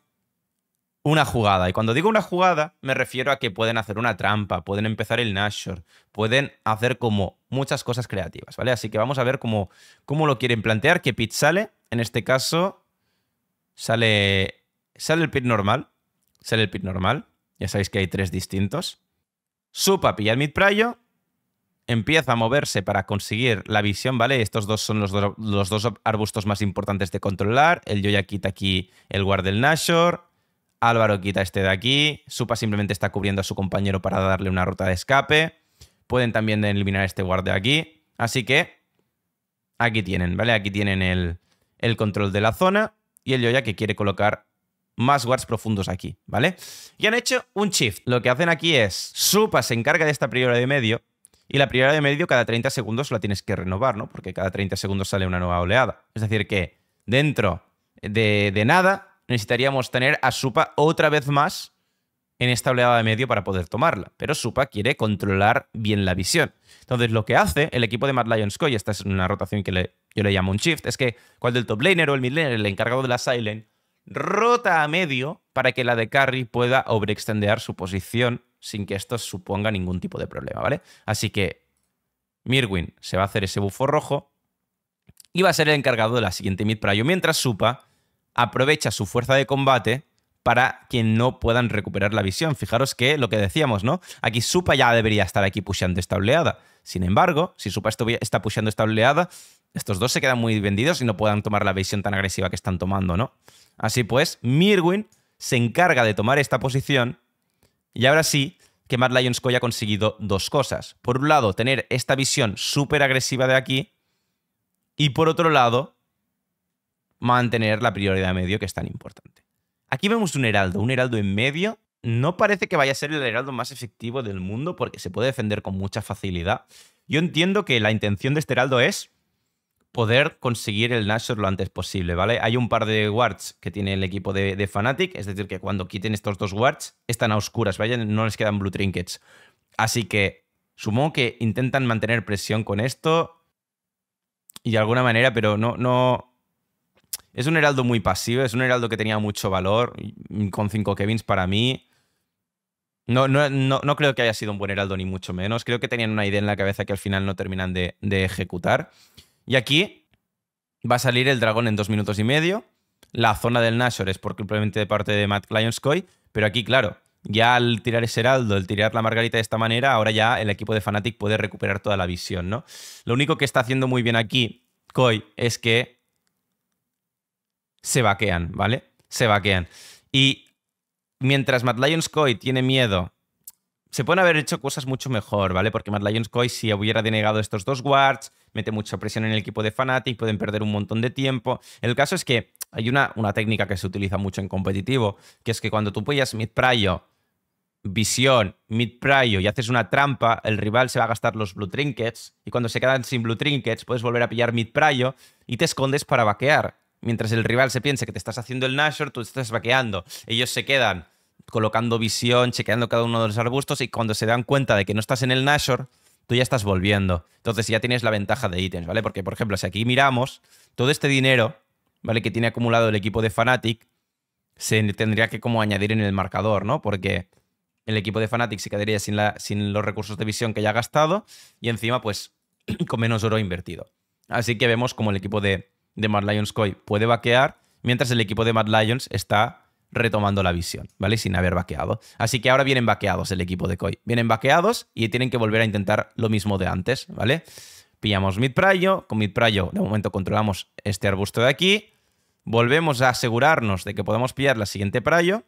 una jugada. Y cuando digo una jugada, me refiero a que pueden hacer una trampa, pueden empezar el Nashor, pueden hacer como muchas cosas creativas, ¿vale? Así que vamos a ver cómo, cómo lo quieren plantear, que Pit sale. En este caso, sale, sale el Pit normal. Sale el Pit normal. Ya sabéis que hay tres distintos. Supa pilla el prayo empieza a moverse para conseguir la visión, ¿vale? Estos dos son los, dos arbustos más importantes de controlar. El Yoya quita aquí el guard del Nashor. Álvaro quita este de aquí. Supa simplemente está cubriendo a su compañero para darle una ruta de escape. Pueden también eliminar este guard de aquí. Así que aquí tienen, ¿vale? Aquí tienen el, el control de la zona y el Yoya que quiere colocar más guards profundos aquí, ¿vale? Y han hecho un shift. Lo que hacen aquí es, Supa se encarga de esta prioridad de medio y la prioridad de medio cada 30 segundos la tienes que renovar, ¿no? Porque cada 30 segundos sale una nueva oleada. Es decir que dentro de, nada necesitaríamos tener a Supa otra vez más en esta oleada de medio para poder tomarla. Pero Supa quiere controlar bien la visión. Entonces, lo que hace el equipo de Mad Lions y esta es una rotación que yo le llamo un shift, es que cuando el top laner o el mid laner, el encargado de la silent, rota a medio para que la de Carry pueda overextender su posición sin que esto suponga ningún tipo de problema, ¿vale? Así que Mirwin se va a hacer ese bufo rojo y va a ser el encargado de la siguiente mid yo mientras Supa aprovecha su fuerza de combate para que no puedan recuperar la visión. Fijaros que lo que decíamos, ¿no? Aquí Supa ya debería estar aquí pusheando esta oleada. Sin embargo, si Supa está pusheando esta oleada, estos dos se quedan muy vendidos y no puedan tomar la visión tan agresiva que están tomando, ¿no? Así pues, Mirwin se encarga de tomar esta posición y ahora sí que Mad Lions Coy ha conseguido dos cosas. Por un lado, tener esta visión súper agresiva de aquí y por otro lado, mantener la prioridad medio que es tan importante. Aquí vemos un heraldo, un heraldo en medio. No parece que vaya a ser el heraldo más efectivo del mundo porque se puede defender con mucha facilidad. Yo entiendo que la intención de este heraldo es poder conseguir el Nashor lo antes posible, ¿vale? Hay un par de wards que tiene el equipo de, de Fnatic, es decir, que cuando quiten estos dos wards están a oscuras, ¿vale? No les quedan blue trinkets. Así que supongo que intentan mantener presión con esto y de alguna manera, pero no, no... Es un heraldo muy pasivo, es un heraldo que tenía mucho valor, con 5 Kevins para mí. No, no, no, creo que haya sido un buen heraldo, ni mucho menos. Creo que tenían una idea en la cabeza que al final no terminan de ejecutar. Y aquí va a salir el dragón en dos minutos y medio. La zona del Nashor es por de parte de Matt Coy, pero aquí, claro, ya al tirar ese heraldo, al tirar la margarita de esta manera, ahora ya el equipo de Fnatic puede recuperar toda la visión, ¿no? Lo único que está haciendo muy bien aquí Koi es que se vaquean, ¿vale? Se vaquean. Y mientras Matt Lions Koi tiene miedo se pueden haber hecho cosas mucho mejor, ¿vale? Porque Mad Lions Coy, si hubiera denegado estos dos guards, mete mucha presión en el equipo de Fnatic, pueden perder un montón de tiempo. El caso es que hay una, una técnica que se utiliza mucho en competitivo, que es que cuando tú pillas mid prio visión, mid prio y haces una trampa, el rival se va a gastar los blue trinkets y cuando se quedan sin blue trinkets puedes volver a pillar mid prio y te escondes para vaquear. Mientras el rival se piense que te estás haciendo el Nashor, tú estás vaqueando. Ellos se quedan colocando visión, chequeando cada uno de los arbustos y cuando se dan cuenta de que no estás en el Nashor, tú ya estás volviendo. Entonces ya tienes la ventaja de ítems, ¿vale? Porque, por ejemplo, si aquí miramos, todo este dinero, ¿vale? Que tiene acumulado el equipo de Fnatic, se tendría que como añadir en el marcador, ¿no? Porque el equipo de Fnatic se quedaría sin, los recursos de visión que ya ha gastado y encima, pues, con menos oro invertido. Así que vemos como el equipo de, de Mad Lions Koi puede vaquear, mientras el equipo de Mad Lions está retomando la visión, ¿vale? Sin haber vaqueado. Así que ahora vienen vaqueados el equipo de Koi. Vienen vaqueados y tienen que volver a intentar lo mismo de antes, ¿vale? Pillamos mid prayo, Con prayo de momento, controlamos este arbusto de aquí. Volvemos a asegurarnos de que podamos pillar la siguiente prayo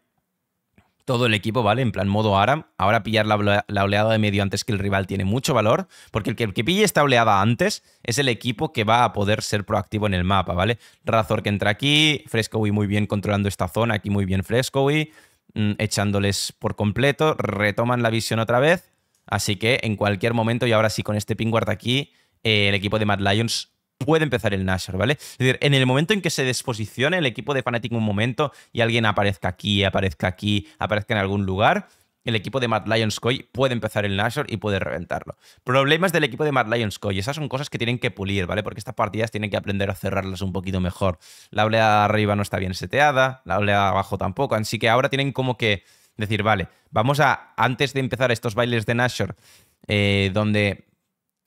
todo el equipo, ¿vale? En plan modo Aram. Ahora pillar la, oleada de medio antes que el rival tiene mucho valor, porque el que, pille esta oleada antes es el equipo que va a poder ser proactivo en el mapa, ¿vale? Razor que entra aquí, fresco muy bien controlando esta zona, aquí muy bien fresco y mm, echándoles por completo, retoman la visión otra vez, así que en cualquier momento y ahora sí con este Pingward aquí, eh, el equipo de Mad Lions puede empezar el Nashor, ¿vale? Es decir, en el momento en que se desposicione el equipo de Fnatic un momento y alguien aparezca aquí, aparezca aquí, aparezca en algún lugar, el equipo de Mad Lions Coy puede empezar el Nashor y puede reventarlo. Problemas del equipo de Mad Lions Coy. Esas son cosas que tienen que pulir, ¿vale? Porque estas partidas tienen que aprender a cerrarlas un poquito mejor. La oleada arriba no está bien seteada, la oleada abajo tampoco. Así que ahora tienen como que decir, vale, vamos a, antes de empezar estos bailes de Nashor, eh, donde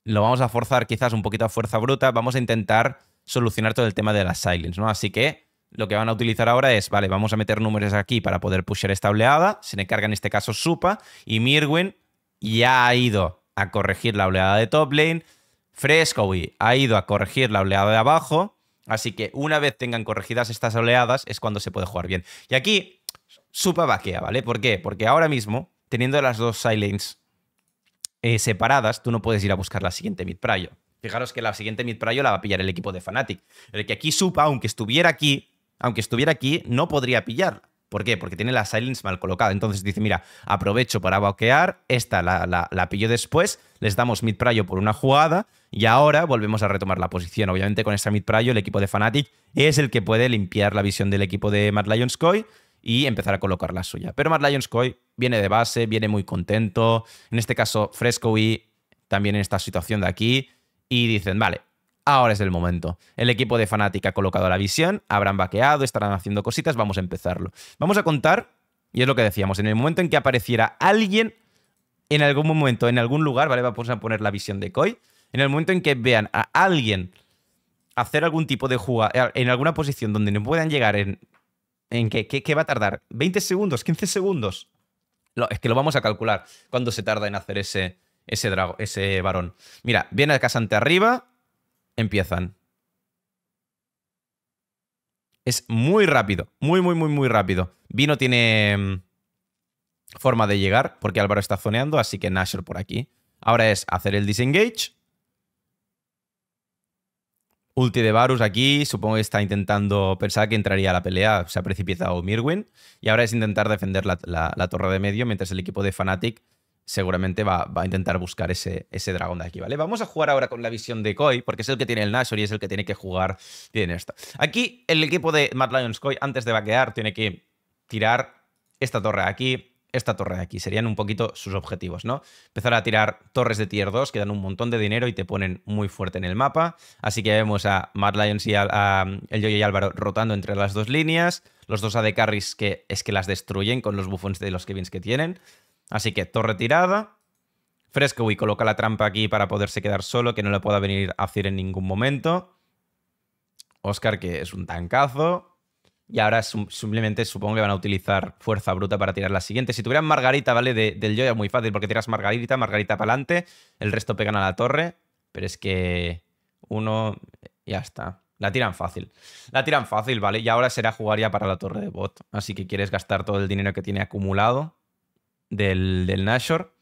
lo vamos a forzar quizás un poquito a fuerza bruta, vamos a intentar solucionar todo el tema de las silence, ¿no? Así que lo que van a utilizar ahora es, vale, vamos a meter números aquí para poder pusher esta oleada, se le carga en este caso Supa y Mirwin ya ha ido a corregir la oleada de top lane, Frescowi ha ido a corregir la oleada de abajo, así que una vez tengan corregidas estas oleadas es cuando se puede jugar bien. Y aquí Supa vaquea, ¿vale? ¿Por qué? Porque ahora mismo, teniendo las dos silence eh, separadas, tú no puedes ir a buscar la siguiente mid prayo... Fijaros que la siguiente mid la va a pillar el equipo de Fnatic. El que aquí supa, aunque estuviera aquí, aunque estuviera aquí, no podría pillar... ¿Por qué? Porque tiene la silence mal colocada. Entonces dice, mira, aprovecho para bokear... esta la, pillo después, les damos mid prayo por una jugada y ahora volvemos a retomar la posición. Obviamente con esta mid prayo el equipo de Fnatic es el que puede limpiar la visión del equipo de Mad Lions Coy y empezar a colocar la suya. Pero Mad Lions Coy viene de base, viene muy contento. En este caso, Fresco y también en esta situación de aquí. Y dicen, vale, ahora es el momento. El equipo de Fanatic ha colocado la visión, habrán vaqueado, estarán haciendo cositas, vamos a empezarlo. Vamos a contar, y es lo que decíamos, en el momento en que apareciera alguien, en algún momento, en algún lugar, ¿vale? Vamos a poner la visión de Coy. En el momento en que vean a alguien hacer algún tipo de jugada en alguna posición donde no puedan llegar en ¿En qué, qué, va a tardar? ¿20 segundos? ¿15 segundos? Lo, es que lo vamos a calcular. ¿Cuánto se tarda en hacer ese, ese, drago, ese varón? Mira, viene el casante arriba. Empiezan. Es muy rápido. Muy, muy, muy, muy rápido. Vino tiene mm, forma de llegar porque Álvaro está zoneando, así que Nasher por aquí. Ahora es hacer el disengage. Ulti de Varus aquí, supongo que está intentando pensar que entraría a la pelea, se ha precipitado Mirwin, y ahora es intentar defender la, torre de medio, mientras el equipo de Fnatic seguramente va, a intentar buscar ese, ese, dragón de aquí, ¿vale? Vamos a jugar ahora con la visión de Koi, porque es el que tiene el Nashor y es el que tiene que jugar bien esto. Aquí el equipo de Mad Lions Koi, antes de vaquear, tiene que tirar esta torre aquí, esta torre de aquí. Serían un poquito sus objetivos, ¿no? Empezar a tirar torres de tier 2 que dan un montón de dinero y te ponen muy fuerte en el mapa. Así que vemos a Mad Lions y a, el Yoyo y Álvaro rotando entre las dos líneas. Los dos AD carries que es que las destruyen con los bufones de los Kevins que tienen. Así que torre tirada. y coloca la trampa aquí para poderse quedar solo, que no le pueda venir a hacer en ningún momento. Oscar, que es un tancazo y ahora simplemente supongo que van a utilizar fuerza bruta para tirar la siguiente. Si tuvieran Margarita, ¿vale? del Joya muy fácil porque tiras Margarita, Margarita para adelante, el resto pegan a la torre, pero es que uno... ya está. La tiran fácil. La tiran fácil, ¿vale? Y ahora será jugar ya para la torre de bot. Así que quieres gastar todo el dinero que tiene acumulado del, del Nashor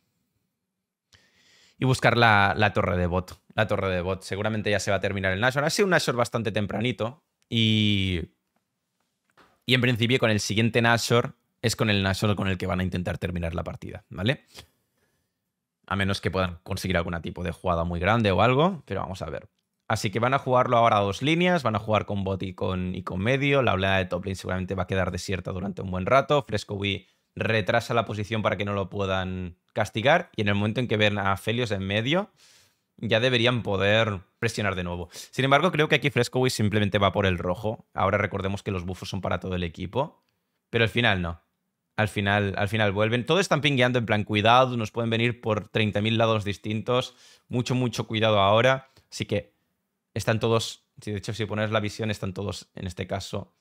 y buscar la, la, torre de bot. La torre de bot. Seguramente ya se va a terminar el Nashor. Ha sido un Nashor bastante tempranito y y en principio con el siguiente Nashor es con el Nashor con el que van a intentar terminar la partida, ¿vale? A menos que puedan conseguir algún tipo de jugada muy grande o algo, pero vamos a ver. Así que van a jugarlo ahora a dos líneas, van a jugar con bot y con, y con medio. La oleada de top seguramente va a quedar desierta durante un buen rato. Fresco Wii retrasa la posición para que no lo puedan castigar. Y en el momento en que ven a Felios en medio, ya deberían poder presionar de nuevo. Sin embargo, creo que aquí Frescoway simplemente va por el rojo. Ahora recordemos que los buffos son para todo el equipo. Pero al final no. Al final, al final vuelven. Todos están pingueando en plan, cuidado, nos pueden venir por 30.000 lados distintos. Mucho, mucho cuidado ahora. Así que están todos, de hecho, si pones la visión, están todos, en este caso,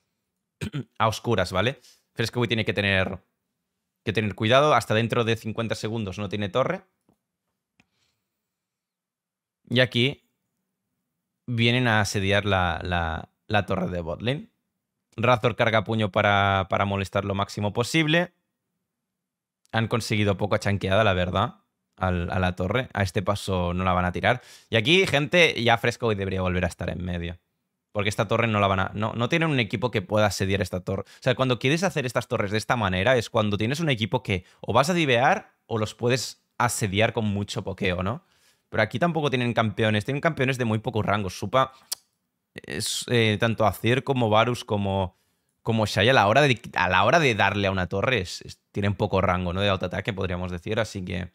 a oscuras, ¿vale? Frescoway tiene que tener, que tener cuidado. Hasta dentro de 50 segundos no tiene torre. Y aquí vienen a asediar la, torre de Botlin. Razor carga puño para, para molestar lo máximo posible. Han conseguido poco chanqueada, la verdad a la torre. A este paso no la van a tirar. Y aquí, gente, ya Fresco y debería volver a estar en medio. Porque esta torre no la van a... No, no tienen un equipo que pueda asediar esta torre. O sea, cuando quieres hacer estas torres de esta manera es cuando tienes un equipo que o vas a divear o los puedes asediar con mucho pokeo, ¿no? Pero aquí tampoco tienen campeones. Tienen campeones de muy pocos rangos. Supa es eh, tanto Azir como Varus como, como Shai a la, hora de, a la hora de darle a una torre tienen poco rango, ¿no? De autoataque, podríamos decir. Así que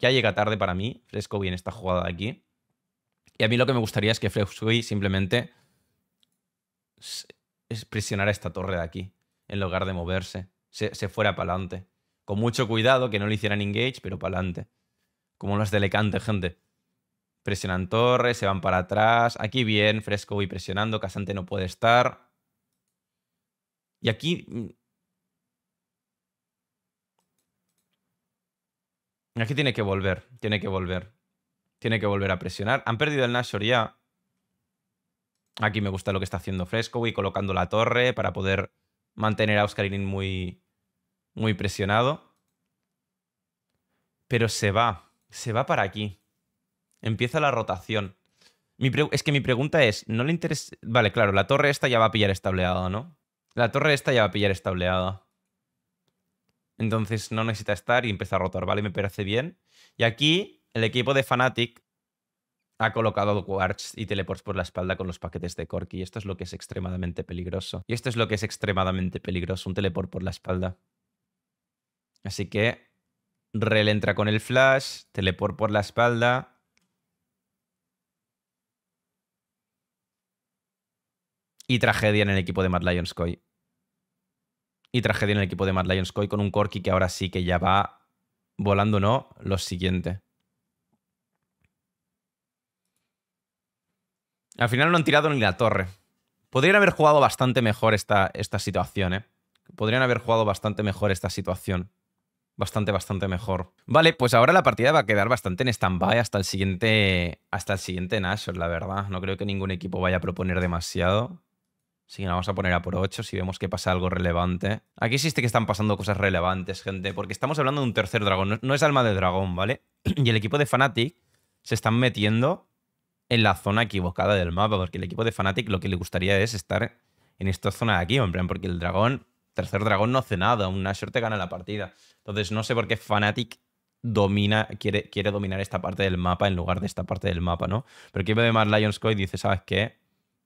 ya llega tarde para mí. Fresco bien esta jugada de aquí. Y a mí lo que me gustaría es que y simplemente es, presionara esta torre de aquí en lugar de moverse. Se, se fuera para adelante. Con mucho cuidado, que no le hicieran engage, pero para adelante. Como los de Lecante, gente. Presionan torres, se van para atrás. Aquí bien, Fresco y presionando. Casante no puede estar. Y aquí... Mm, aquí tiene que volver, tiene que volver. Tiene que volver a presionar. Han perdido el Nashor ya. Aquí me gusta lo que está haciendo Fresco y colocando la torre para poder mantener a Oscar muy, muy presionado. Pero se va se va para aquí. Empieza la rotación. es que mi pregunta es, ¿no le interesa...? Vale, claro, la torre esta ya va a pillar estableado, ¿no? La torre esta ya va a pillar estableada. Entonces no necesita estar y empieza a rotar, ¿vale? Me parece bien. Y aquí el equipo de Fnatic ha colocado wards y teleports por la espalda con los paquetes de Corky Y esto es lo que es extremadamente peligroso. Y esto es lo que es extremadamente peligroso, un teleport por la espalda. Así que Rel entra con el flash, teleport por la espalda. Y tragedia en el equipo de Mad Lions Koi. Y tragedia en el equipo de Mad Lions Koi con un Corki que ahora sí que ya va volando, ¿no? Lo siguiente. Al final no han tirado ni la torre. Podrían haber jugado bastante mejor esta, esta situación, ¿eh? Podrían haber jugado bastante mejor esta situación bastante, bastante mejor. Vale, pues ahora la partida va a quedar bastante en stand-by hasta el siguiente, hasta el siguiente Nashor, la verdad. No creo que ningún equipo vaya a proponer demasiado. Así que la vamos a poner a por 8 si vemos que pasa algo relevante. Aquí existe que están pasando cosas relevantes, gente, porque estamos hablando de un tercer dragón. No, es alma de dragón, ¿vale? y el equipo de Fnatic se están metiendo en la zona equivocada del mapa, porque el equipo de Fnatic lo que le gustaría es estar en esta zona de aquí, en porque el dragón tercer dragón no hace nada, un Nashor te gana la partida. Entonces no sé por qué Fnatic domina, quiere, quiere dominar esta parte del mapa en lugar de esta parte del mapa, ¿no? Pero qué ve más Lions y dice, ¿sabes qué?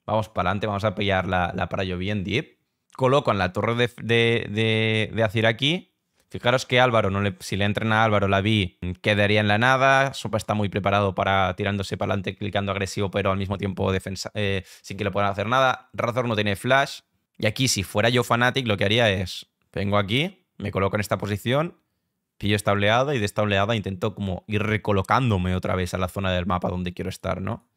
Vamos para adelante, vamos a pillar la, la bien deep. en la torre de, de, aquí, Fijaros que Álvaro, no si le entren a Álvaro la vi, quedaría en la nada. Sopa está muy preparado para tirándose para adelante, clicando agresivo, pero al mismo tiempo defensa, eh, sin que le puedan hacer nada. Razor no tiene flash. Y aquí, si fuera yo Fanatic, lo que haría es, vengo aquí, me coloco en esta posición, pillo esta oleada y de esta oleada intento como ir recolocándome otra vez a la zona del mapa donde quiero estar, ¿no?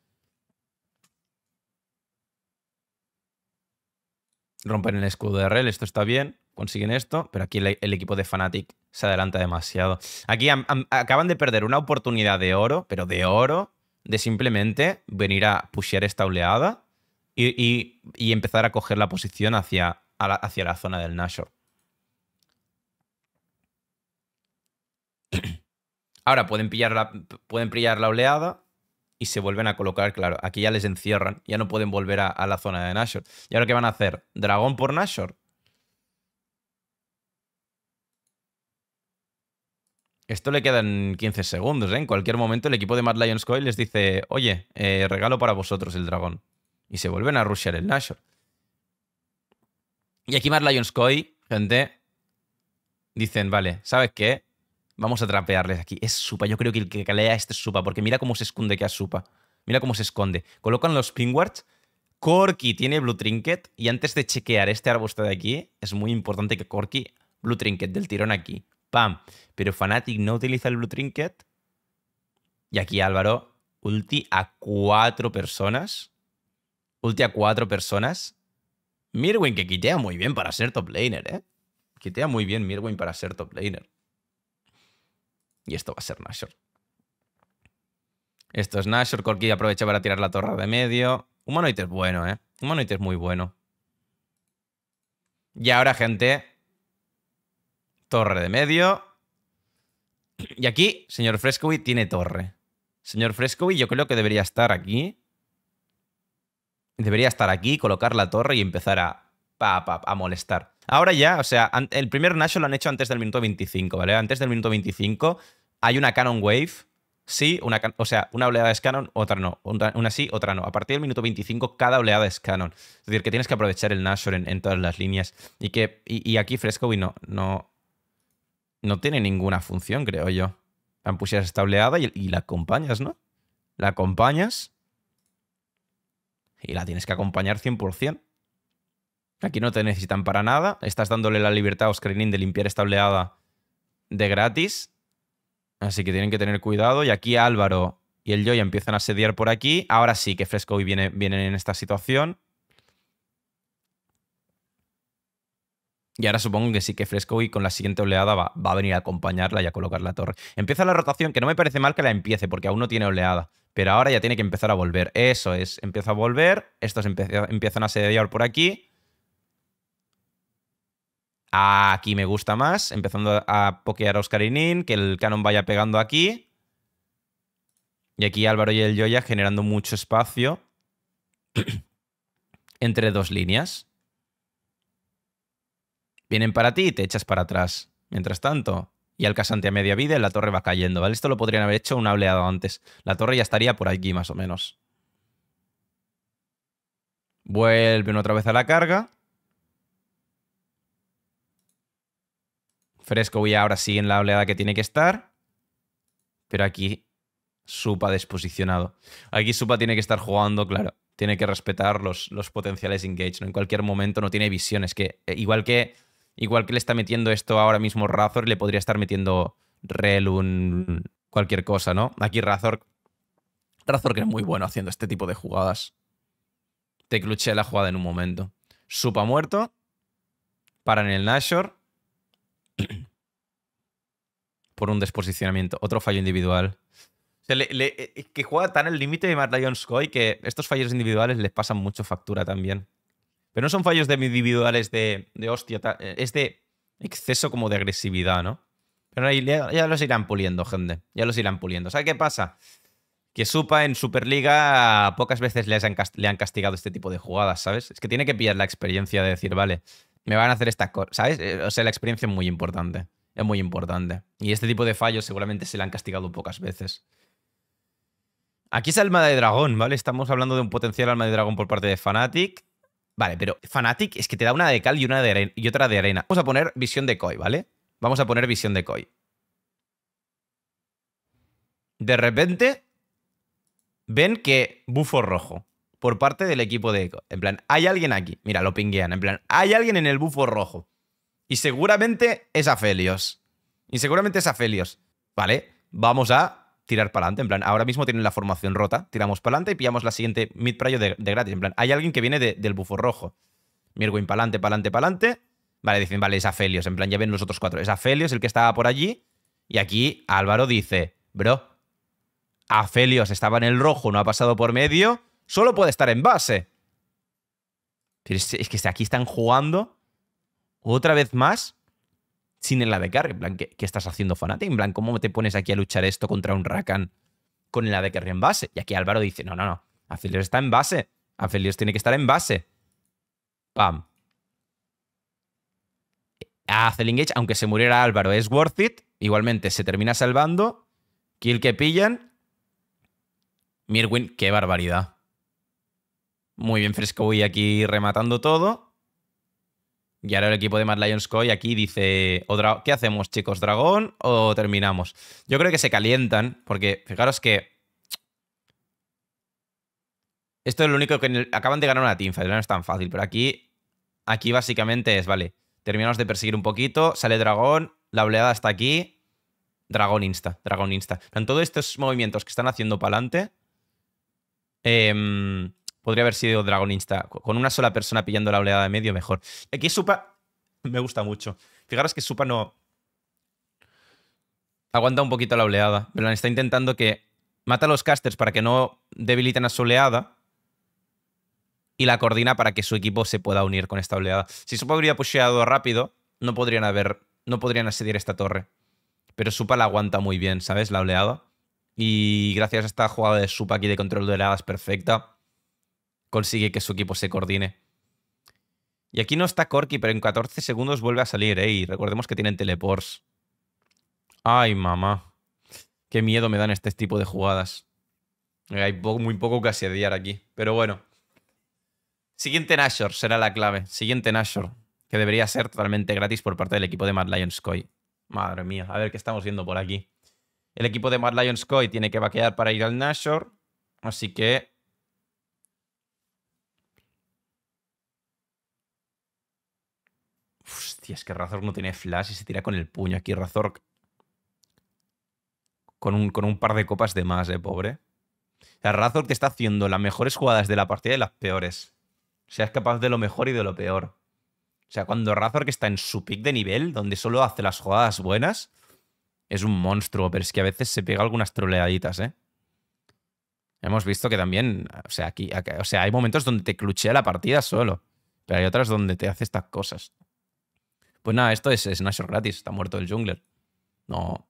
Rompen el escudo de Rel, esto está bien, consiguen esto, pero aquí el, equipo de Fnatic se adelanta demasiado. Aquí acaban de perder una oportunidad de oro, pero de oro, de simplemente venir a pushear esta oleada y, empezar a coger la posición hacia, la, hacia la zona del Nashor. Ahora pueden pillar, la, pueden la oleada y se vuelven a colocar, claro. Aquí ya les encierran, ya no pueden volver a, la zona de Nashor. ¿Y ahora qué van a hacer? ¿Dragón por Nashor? Esto le queda en 15 segundos, ¿eh? En cualquier momento el equipo de Mad Lions Coil les dice, oye, eh, regalo para vosotros el dragón y se vuelven a rushear el Nashor. Y aquí más Lions gente, dicen, vale, ¿sabes qué? Vamos a trapearles aquí. Es Supa, yo creo que el que calea este es Supa, porque mira cómo se esconde que es Supa. Mira cómo se esconde. Colocan los Pinwards. Corky tiene Blue Trinket y antes de chequear este arbusto de aquí, es muy importante que Corky, Blue Trinket del tirón aquí. ¡Pam! Pero Fnatic no utiliza el Blue Trinket. Y aquí Álvaro, ulti a cuatro personas. Ulti a cuatro personas. Mirwin, que quitea muy bien para ser top laner, ¿eh? Quitea muy bien Mirwin para ser top laner. Y esto va a ser Nashor. Esto es Nashor. Corki aprovecha para tirar la torre de medio. Humanoid es bueno, ¿eh? Humanoid es muy bueno. Y ahora, gente. Torre de medio. Y aquí, señor Frescovi tiene torre. Señor Frescovi yo creo que debería estar aquí debería estar aquí, colocar la torre y empezar a, a molestar. Ahora ya, o sea, el primer Nash lo han hecho antes del minuto 25, ¿vale? Antes del minuto 25 hay una Canon Wave, sí, una, o sea, una oleada es Canon, otra no, una, sí, otra no. A partir del minuto 25 cada oleada es Canon. Es decir, que tienes que aprovechar el Nashor en, todas las líneas. Y que y, aquí Frescovi no, no, no tiene ninguna función, creo yo. Pusieras esta oleada y la acompañas, ¿no? La acompañas y la tienes que acompañar 100%. Aquí no te necesitan para nada. Estás dándole la libertad a Oscar de limpiar esta oleada de gratis. Así que tienen que tener cuidado. Y aquí Álvaro y el Joya empiezan a sediar por aquí. Ahora sí que Fresco viene, vienen en esta situación. Y ahora supongo que sí que Fresco y con la siguiente oleada va, a venir a acompañarla y a colocar la torre. Empieza la rotación, que no me parece mal que la empiece, porque aún no tiene oleada. Pero ahora ya tiene que empezar a volver. Eso es, empieza a volver. Estos empiezan a sediar por aquí. Aquí me gusta más. Empezando a pokear a Nin. que el canon vaya pegando aquí. Y aquí Álvaro y el Joya generando mucho espacio entre dos líneas. Vienen para ti y te echas para atrás. Mientras tanto, y al casante a media vida, la torre va cayendo, ¿vale? Esto lo podrían haber hecho un hableado antes. La torre ya estaría por aquí, más o menos. Vuelven otra vez a la carga. Fresco y ahora sigue en la oleada que tiene que estar. Pero aquí Supa desposicionado. Aquí Supa tiene que estar jugando, claro. Tiene que respetar los, los potenciales engage. En cualquier momento no tiene visión. que eh, igual que Igual que le está metiendo esto ahora mismo Razor, le podría estar metiendo Relun, cualquier cosa, ¿no? Aquí Razor. Razor que es muy bueno haciendo este tipo de jugadas. Te cluché la jugada en un momento. Supa muerto. Para en el Nashor. Por un desposicionamiento. Otro fallo individual. Eh, que juega tan el límite de Matt que estos fallos individuales les pasan mucho factura también. Pero no son fallos de individuales de, hostia, eh, es de exceso como de agresividad, ¿no? Pero ya, los irán puliendo, gente. Ya los irán puliendo. ¿Sabes qué pasa? Que Supa en Superliga pocas veces le han, le han castigado este tipo de jugadas, ¿sabes? Es que tiene que pillar la experiencia de decir, vale, me van a hacer esta cosa, ¿sabes? Eh, o sea, la experiencia es muy importante. Es muy importante. Y este tipo de fallos seguramente se le han castigado pocas veces. Aquí es alma de dragón, ¿vale? Estamos hablando de un potencial alma de dragón por parte de Fnatic. Vale, pero fanatic es que te da una de cal y, una de y otra de arena. Vamos a poner visión de Koi, ¿vale? Vamos a poner visión de Koi. De repente ven que bufo rojo por parte del equipo de Eco. En plan, hay alguien aquí. Mira, lo pinguean. En plan, hay alguien en el bufo rojo. Y seguramente es Afelios. Y seguramente es Afelios. Vale, vamos a tirar para adelante. En plan, ahora mismo tienen la formación rota, tiramos para adelante y pillamos la siguiente mid prayo de, gratis. En plan, hay alguien que viene del bufo rojo. Mirwin para adelante, para adelante, para adelante. Vale, dicen, vale, es Afelios. En plan, ya ven los otros cuatro. Es Afelios el que estaba por allí. Y aquí Álvaro dice, bro, Afelios estaba en el rojo, no ha pasado por medio. Solo puede estar en base. es, es que aquí están jugando otra vez más sin el AD Carry. En plan, ¿qué, estás haciendo, Fanatic? En plan, ¿cómo te pones aquí a luchar esto contra un Rakan con el AD Carry en base? Y aquí Álvaro dice, no, no, no. Afilios está en base. Afilios tiene que estar en base. Pam. Hace eh, aunque se muriera Álvaro, es worth it. Igualmente, se termina salvando. Kill que pillan. Mirwin, qué barbaridad. Muy bien, Fresco voy aquí rematando todo. Y ahora el equipo de Mad Lions Coy aquí dice, ¿qué hacemos chicos? ¿Dragón o terminamos? Yo creo que se calientan, porque fijaros que... Esto es lo único que acaban de ganar una teamfight, no es tan fácil, pero aquí, aquí básicamente es, vale, terminamos de perseguir un poquito, sale dragón, la oleada está aquí, dragón insta, dragón insta. En todos estos movimientos que están haciendo para adelante, em, Podría haber sido dragonista Con una sola persona pillando la oleada de medio, mejor. Aquí Supa me gusta mucho. Fijaros que Supa no. Aguanta un poquito la oleada. Pero está intentando que. Mata a los casters para que no debiliten a su oleada. Y la coordina para que su equipo se pueda unir con esta oleada. Si Supa hubiera pusheado rápido, no podrían haber. No podrían asediar esta torre. Pero Supa la aguanta muy bien, ¿sabes? La oleada. Y gracias a esta jugada de Supa aquí de control de oleadas perfecta consigue que su equipo se coordine. Y aquí no está Corky, pero en 14 segundos vuelve a salir, ¿eh? Y recordemos que tienen teleports. Ay, mamá. Qué miedo me dan este tipo de jugadas. Hay muy poco que asediar aquí. Pero bueno. Siguiente Nashor será la clave. Siguiente Nashor. Que debería ser totalmente gratis por parte del equipo de Mad Lions Koi. Madre mía. A ver qué estamos viendo por aquí. El equipo de Mad Lions Koi tiene que vaquear para ir al Nashor. Así que Hostia, es que Razork no tiene flash y se tira con el puño aquí Razork. Con un, con un par de copas de más, eh, pobre. O sea, Razork te está haciendo las mejores jugadas de la partida y las peores. O es capaz de lo mejor y de lo peor. O sea, cuando Razork está en su pick de nivel, donde solo hace las jugadas buenas, es un monstruo, pero es que a veces se pega algunas troleaditas, ¿eh? Hemos visto que también, o sea, aquí, o sea, hay momentos donde te cluchea la partida solo, pero hay otras donde te hace estas cosas. Pues nada, esto es Snatcher gratis, está muerto el jungler. No,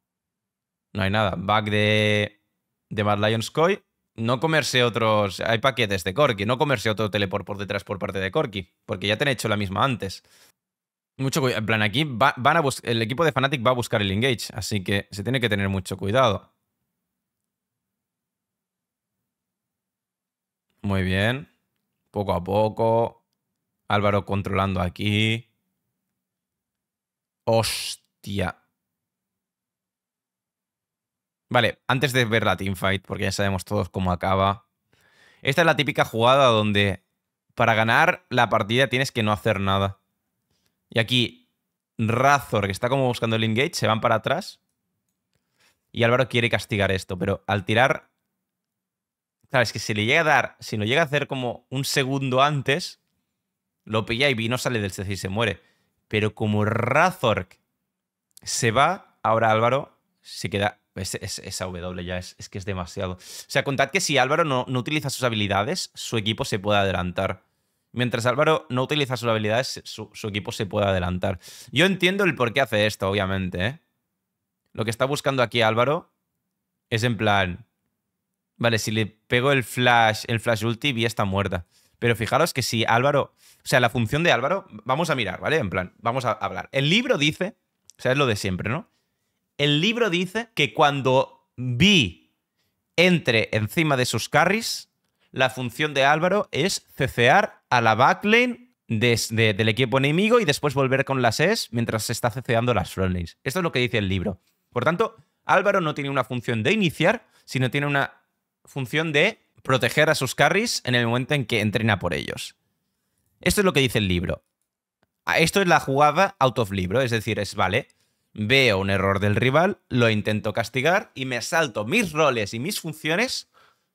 no hay nada. Back de, de Bad Lions Koi. No comerse otros. Hay paquetes de Corky, No comerse otro teleport por detrás por parte de Corky, Porque ya te han hecho la misma antes. Mucho En plan, aquí van a el equipo de Fnatic va a buscar el engage. Así que se tiene que tener mucho cuidado. Muy bien. Poco a poco. Álvaro controlando aquí. Hostia. Vale, antes de ver la teamfight, porque ya sabemos todos cómo acaba. Esta es la típica jugada donde para ganar la partida tienes que no hacer nada. Y aquí Razor, que está como buscando el engage, se van para atrás. Y Álvaro quiere castigar esto, pero al tirar... Sabes que si le llega a dar, si no llega a hacer como un segundo antes, lo pilla y Vino sale del CC y se muere. Pero como Razork se va, ahora Álvaro se queda. esa W ya es, que es demasiado. O sea, contad que si Álvaro no, no utiliza sus habilidades, su equipo se puede adelantar. Mientras Álvaro no utiliza sus habilidades, su, equipo se puede adelantar. Yo entiendo el por qué hace esto, obviamente. ¿eh? Lo que está buscando aquí Álvaro es en plan... Vale, si le pego el flash, el flash ulti, y está muerta. Pero fijaros que si Álvaro, o sea, la función de Álvaro, vamos a mirar, ¿vale? En plan, vamos a hablar. El libro dice, o sea, es lo de siempre, ¿no? El libro dice que cuando B entre encima de sus carries, la función de Álvaro es cecear a la backlane del equipo enemigo y después volver con las S mientras se está ceceando las frontlanes. Esto es lo que dice el libro. Por tanto, Álvaro no tiene una función de iniciar, sino tiene una función de proteger a sus carries en el momento en que entrena por ellos. Esto es lo que dice el libro. Ah, esto es la jugada out of libro, es decir, es vale, veo un error del rival, lo intento castigar y me salto mis roles y mis funciones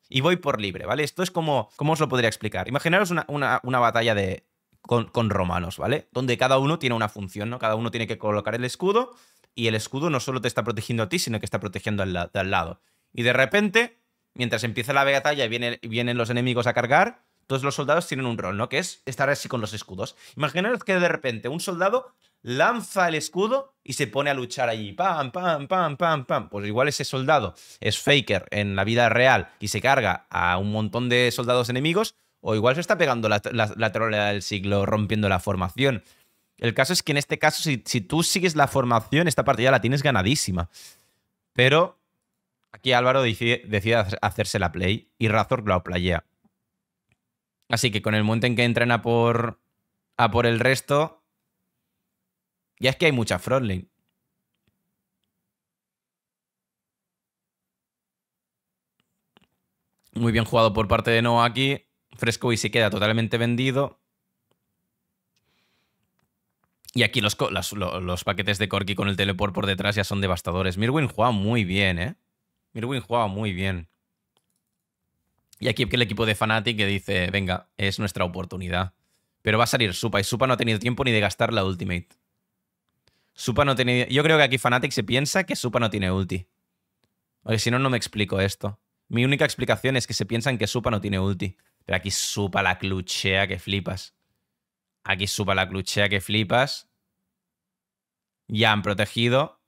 y voy por libre, ¿vale? Esto es como, ¿cómo os lo podría explicar? Imaginaros una, una, batalla de, con, con, romanos, ¿vale? Donde cada uno tiene una función, ¿no? Cada uno tiene que colocar el escudo y el escudo no solo te está protegiendo a ti, sino que está protegiendo al, al lado. Y de repente mientras empieza la batalla y vienen los enemigos a cargar, todos los soldados tienen un rol, ¿no? Que es estar así con los escudos. Imaginaros que de repente un soldado lanza el escudo y se pone a luchar allí. Pam, pam, pam, pam, pam. Pues igual ese soldado es faker en la vida real y se carga a un montón de soldados enemigos, o igual se está pegando la, trolea del siglo rompiendo la formación. El caso es que en este caso, si, si tú sigues la formación, esta parte ya la tienes ganadísima. Pero Aquí Álvaro decide, hacerse la play y Razor la playea. Así que con el monte en que entran a por, a por el resto, ya es que hay mucha frontline. Muy bien jugado por parte de Noah aquí. Fresco y se queda totalmente vendido. Y aquí los, los, los paquetes de Corky con el teleport por detrás ya son devastadores. Mirwin juega muy bien, ¿eh? Mirwin jugaba muy bien. Y aquí el equipo de Fnatic que dice, venga, es nuestra oportunidad. Pero va a salir Supa y Supa no ha tenido tiempo ni de gastar la ultimate. Supa no tiene... Yo creo que aquí Fnatic se piensa que Supa no tiene ulti. Porque si no, no me explico esto. Mi única explicación es que se piensan que Supa no tiene ulti. Pero aquí Supa la cluchea que flipas. Aquí Supa la cluchea que flipas. Ya han protegido.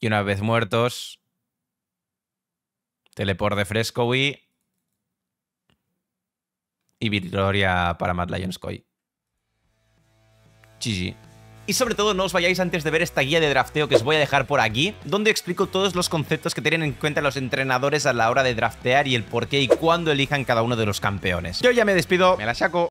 Y una vez muertos, Teleport de fresco, Wii. Y victoria para Mad Koi. GG. Y sobre todo no os vayáis antes de ver esta guía de drafteo que os voy a dejar por aquí, donde explico todos los conceptos que tienen en cuenta los entrenadores a la hora de draftear y el por qué y cuándo elijan cada uno de los campeones. Yo ya me despido, me la saco.